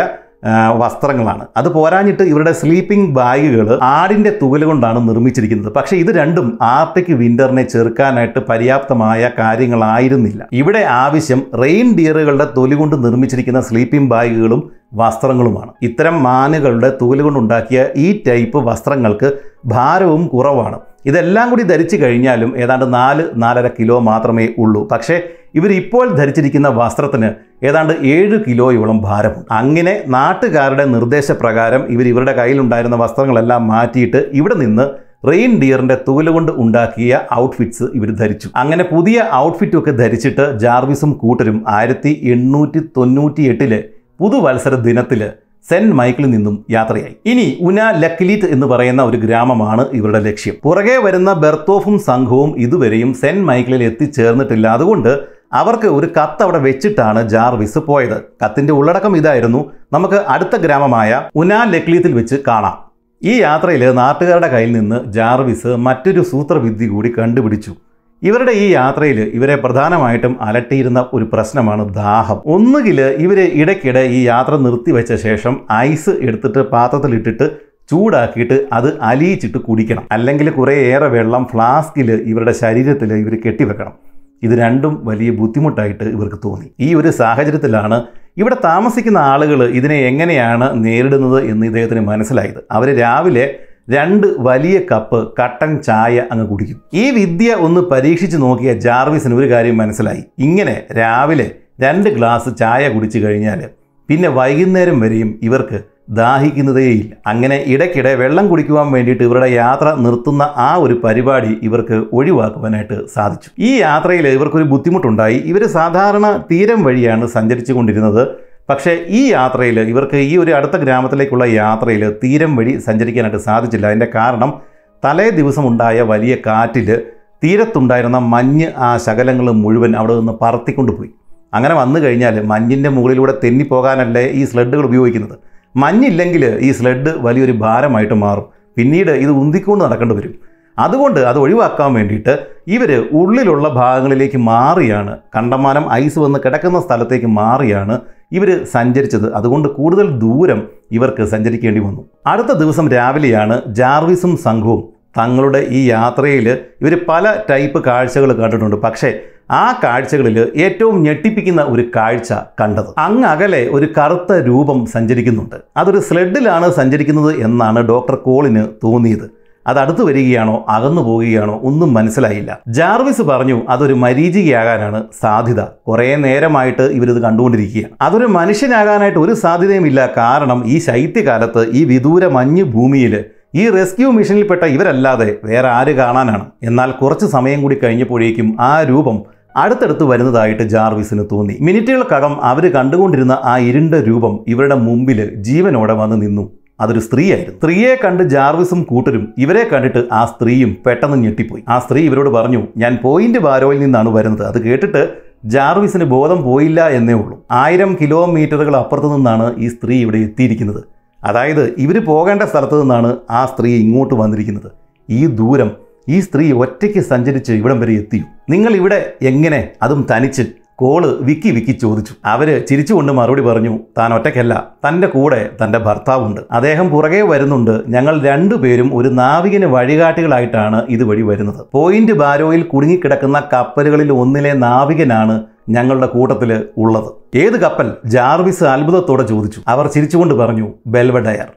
വസ്ത്രങ്ങളാണ് അത് പോരാഞ്ഞിട്ട് ഇവരുടെ സ്ലീപ്പിംഗ് ബാഗുകൾ ആടിൻ്റെ തുകൽ കൊണ്ടാണ് നിർമ്മിച്ചിരിക്കുന്നത് പക്ഷേ ഇത് രണ്ടും ആർട്ടിക് വിൻ്ററിനെ ചെറുക്കാനായിട്ട് പര്യാപ്തമായ കാര്യങ്ങളായിരുന്നില്ല ഇവിടെ ആവശ്യം റെയിൻ ഡിയറുകളുടെ തൊലി കൊണ്ട് നിർമ്മിച്ചിരിക്കുന്ന സ്ലീപ്പിംഗ് ബാഗുകളും വസ്ത്രങ്ങളുമാണ് ഇത്തരം മാനുകളുടെ തൂല് കൊണ്ടുണ്ടാക്കിയ ഈ ടൈപ്പ് വസ്ത്രങ്ങൾക്ക് ഭാരവും കുറവാണ് ഇതെല്ലാം കൂടി ധരിച്ചു കഴിഞ്ഞാലും ഏതാണ്ട് നാല് നാലര കിലോ മാത്രമേ ഉള്ളൂ പക്ഷേ ഇവരിപ്പോൾ ധരിച്ചിരിക്കുന്ന വസ്ത്രത്തിന് ഏതാണ്ട് ഏഴ് കിലോയോളം ഭാരമുണ്ട് അങ്ങനെ നാട്ടുകാരുടെ നിർദ്ദേശപ്രകാരം ഇവർ ഇവരുടെ കയ്യിലുണ്ടായിരുന്ന വസ്ത്രങ്ങളെല്ലാം മാറ്റിയിട്ട് ഇവിടെ നിന്ന് റെയിൻ ഡിയറിൻ്റെ തൂലുകൊണ്ട് ഉണ്ടാക്കിയ ഔട്ട്ഫിറ്റ്സ് ഇവർ ധരിച്ചു അങ്ങനെ പുതിയ ഔട്ട്ഫിറ്റും ഒക്കെ ധരിച്ചിട്ട് ജാർവിസും കൂട്ടരും ആയിരത്തി എണ്ണൂറ്റി തൊണ്ണൂറ്റി എട്ടിലെ പുതുവത്സര ദിനത്തിൽ സെൻറ്റ് മൈക്കിളിൽ നിന്നും യാത്രയായി ഇനി ഉന ലക്ലീറ്റ് എന്ന് പറയുന്ന ഒരു ഗ്രാമമാണ് ഇവരുടെ ലക്ഷ്യം പുറകെ വരുന്ന ബെർത്തോഫും സംഘവും ഇതുവരെയും സെൻറ്റ് മൈക്കിളിൽ എത്തിച്ചേർന്നിട്ടില്ല അതുകൊണ്ട് അവർക്ക് ഒരു കത്ത് അവിടെ വെച്ചിട്ടാണ് ജാർവിസ് പോയത് കത്തിൻ്റെ ഉള്ളടക്കം ഇതായിരുന്നു നമുക്ക് അടുത്ത ഗ്രാമമായ ഉന ലക്ലീത്തിൽ വെച്ച് കാണാം ഈ യാത്രയിൽ നാട്ടുകാരുടെ കയ്യിൽ നിന്ന് ജാർവിസ് മറ്റൊരു സൂത്രവിദ്യ കൂടി കണ്ടുപിടിച്ചു ഇവരുടെ ഈ യാത്രയിൽ ഇവരെ പ്രധാനമായിട്ടും അലട്ടിയിരുന്ന ഒരു പ്രശ്നമാണ് ദാഹം ഒന്നുകിൽ ഇവർ ഇടയ്ക്കിടെ ഈ യാത്ര നിർത്തിവെച്ച ശേഷം ഐസ് എടുത്തിട്ട് പാത്രത്തിലിട്ടിട്ട് ചൂടാക്കിയിട്ട് അത് അലിയിച്ചിട്ട് കുടിക്കണം അല്ലെങ്കിൽ കുറേയേറെ വെള്ളം ഫ്ലാസ്കിൽ ഇവരുടെ ശരീരത്തിൽ ഇവർ കെട്ടിവെക്കണം ഇത് രണ്ടും വലിയ ബുദ്ധിമുട്ടായിട്ട് ഇവർക്ക് തോന്നി ഈ ഒരു സാഹചര്യത്തിലാണ് ഇവിടെ താമസിക്കുന്ന ആളുകൾ ഇതിനെ എങ്ങനെയാണ് നേരിടുന്നത് എന്ന് ഇദ്ദേഹത്തിന് മനസ്സിലായത് അവർ രാവിലെ രണ്ട് വലിയ കപ്പ് കട്ടൻ ചായ അങ്ങ് കുടിക്കും ഈ വിദ്യ ഒന്ന് പരീക്ഷിച്ച് നോക്കിയ ജാർവിസിന് ഒരു കാര്യം മനസ്സിലായി ഇങ്ങനെ രാവിലെ രണ്ട് ഗ്ലാസ് ചായ കുടിച്ചു കഴിഞ്ഞാൽ പിന്നെ വൈകുന്നേരം വരെയും ഇവർക്ക് ദാഹിക്കുന്നതേയില്ല അങ്ങനെ ഇടയ്ക്കിടെ വെള്ളം കുടിക്കുവാൻ വേണ്ടിയിട്ട് ഇവരുടെ യാത്ര നിർത്തുന്ന ആ ഒരു പരിപാടി ഇവർക്ക് ഒഴിവാക്കുവാനായിട്ട് സാധിച്ചു ഈ യാത്രയിൽ ഇവർക്കൊരു ബുദ്ധിമുട്ടുണ്ടായി ഇവർ സാധാരണ തീരം വഴിയാണ് സഞ്ചരിച്ചു കൊണ്ടിരുന്നത് പക്ഷേ ഈ യാത്രയിൽ ഇവർക്ക് ഈ ഒരു അടുത്ത ഗ്രാമത്തിലേക്കുള്ള യാത്രയിൽ തീരം വഴി സഞ്ചരിക്കാനായിട്ട് സാധിച്ചില്ല അതിൻ്റെ കാരണം തലേ ഉണ്ടായ വലിയ കാറ്റിൽ തീരത്തുണ്ടായിരുന്ന മഞ്ഞ് ആ ശകലങ്ങൾ മുഴുവൻ അവിടെ നിന്ന് പറത്തിക്കൊണ്ട് പോയി അങ്ങനെ വന്നു കഴിഞ്ഞാൽ മഞ്ഞിൻ്റെ മുകളിലൂടെ തെന്നിപ്പോകാനല്ലേ ഈ സ്ലഡുകൾ ഉപയോഗിക്കുന്നത് മഞ്ഞില്ലെങ്കിൽ ഈ സ്ലഡ് വലിയൊരു ഭാരമായിട്ട് മാറും പിന്നീട് ഇത് ഉന്തിക്കൊണ്ട് നടക്കേണ്ടി വരും അതുകൊണ്ട് അത് ഒഴിവാക്കാൻ വേണ്ടിയിട്ട് ഇവർ ഉള്ളിലുള്ള ഭാഗങ്ങളിലേക്ക് മാറിയാണ് കണ്ടമാനം ഐസ് വന്ന് കിടക്കുന്ന സ്ഥലത്തേക്ക് മാറിയാണ് ഇവർ സഞ്ചരിച്ചത് അതുകൊണ്ട് കൂടുതൽ ദൂരം ഇവർക്ക് സഞ്ചരിക്കേണ്ടി വന്നു അടുത്ത ദിവസം രാവിലെയാണ് ജാർവിസും സംഘവും തങ്ങളുടെ ഈ യാത്രയിൽ ഇവർ പല ടൈപ്പ് കാഴ്ചകൾ കണ്ടിട്ടുണ്ട് പക്ഷേ ആ കാഴ്ചകളിൽ ഏറ്റവും ഞെട്ടിപ്പിക്കുന്ന ഒരു കാഴ്ച കണ്ടത് അങ്ങ് അകലെ ഒരു കറുത്ത രൂപം സഞ്ചരിക്കുന്നുണ്ട് അതൊരു സ്ലെഡിലാണ് സഞ്ചരിക്കുന്നത് എന്നാണ് ഡോക്ടർ കോളിന് തോന്നിയത് അത് അടുത്തു വരികയാണോ അകന്നു പോവുകയാണോ ഒന്നും മനസ്സിലായില്ല ജാർവിസ് പറഞ്ഞു അതൊരു മരീചികയാകാനാണ് സാധ്യത കുറേ നേരമായിട്ട് ഇവരിത് കണ്ടുകൊണ്ടിരിക്കുകയാണ് അതൊരു മനുഷ്യനാകാനായിട്ട് ഒരു സാധ്യതയുമില്ല കാരണം ഈ ശൈത്യകാലത്ത് ഈ വിദൂര മഞ്ഞ് ഭൂമിയിൽ ഈ റെസ്ക്യൂ മിഷനിൽപ്പെട്ട ഇവരല്ലാതെ വേറെ ആര് കാണാനാണ് എന്നാൽ കുറച്ച് സമയം കൂടി കഴിഞ്ഞപ്പോഴേക്കും ആ രൂപം അടുത്തടുത്ത് വരുന്നതായിട്ട് ജാർവിസിന് തോന്നി മിനിറ്റുകൾക്കകം അവർ കണ്ടുകൊണ്ടിരുന്ന ആ ഇരുണ്ട രൂപം ഇവരുടെ മുമ്പിൽ ജീവനോടെ വന്ന് നിന്നു അതൊരു സ്ത്രീയായിരുന്നു സ്ത്രീയെ കണ്ട് ജാർവിസും കൂട്ടരും ഇവരെ കണ്ടിട്ട് ആ സ്ത്രീയും പെട്ടെന്ന് ഞെട്ടിപ്പോയി ആ സ്ത്രീ ഇവരോട് പറഞ്ഞു ഞാൻ പോയിന്റ് ബാരോയിൽ നിന്നാണ് വരുന്നത് അത് കേട്ടിട്ട് ജാർവിസിന് ബോധം പോയില്ല എന്നേ ഉള്ളൂ ആയിരം കിലോമീറ്ററുകൾ അപ്പുറത്ത് നിന്നാണ് ഈ സ്ത്രീ ഇവിടെ എത്തിയിരിക്കുന്നത് അതായത് ഇവർ പോകേണ്ട സ്ഥലത്ത് നിന്നാണ് ആ സ്ത്രീ ഇങ്ങോട്ട് വന്നിരിക്കുന്നത് ഈ ദൂരം ഈ സ്ത്രീ ഒറ്റയ്ക്ക് സഞ്ചരിച്ച് ഇവിടം വരെ എത്തിയു നിങ്ങൾ ഇവിടെ എങ്ങനെ അതും തനിച്ച് കോള് വിക്കി വിക്കി ചോദിച്ചു അവർ ചിരിച്ചുകൊണ്ട് മറുപടി പറഞ്ഞു താൻ ഒറ്റയ്ക്കല്ല തൻ്റെ കൂടെ തൻ്റെ ഭർത്താവുണ്ട് അദ്ദേഹം പുറകെ വരുന്നുണ്ട് ഞങ്ങൾ രണ്ടുപേരും ഒരു നാവികന് വഴികാട്ടികളായിട്ടാണ് ഇതുവഴി വരുന്നത് പോയിന്റ് ബാരോയിൽ കുടുങ്ങിക്കിടക്കുന്ന കപ്പലുകളിൽ ഒന്നിലെ നാവികനാണ് ഞങ്ങളുടെ കൂട്ടത്തിൽ ഉള്ളത് ഏത് കപ്പൽ ജാർവിസ് അത്ഭുതത്തോടെ ചോദിച്ചു അവർ ചിരിച്ചുകൊണ്ട് പറഞ്ഞു ബെൽവഡയർ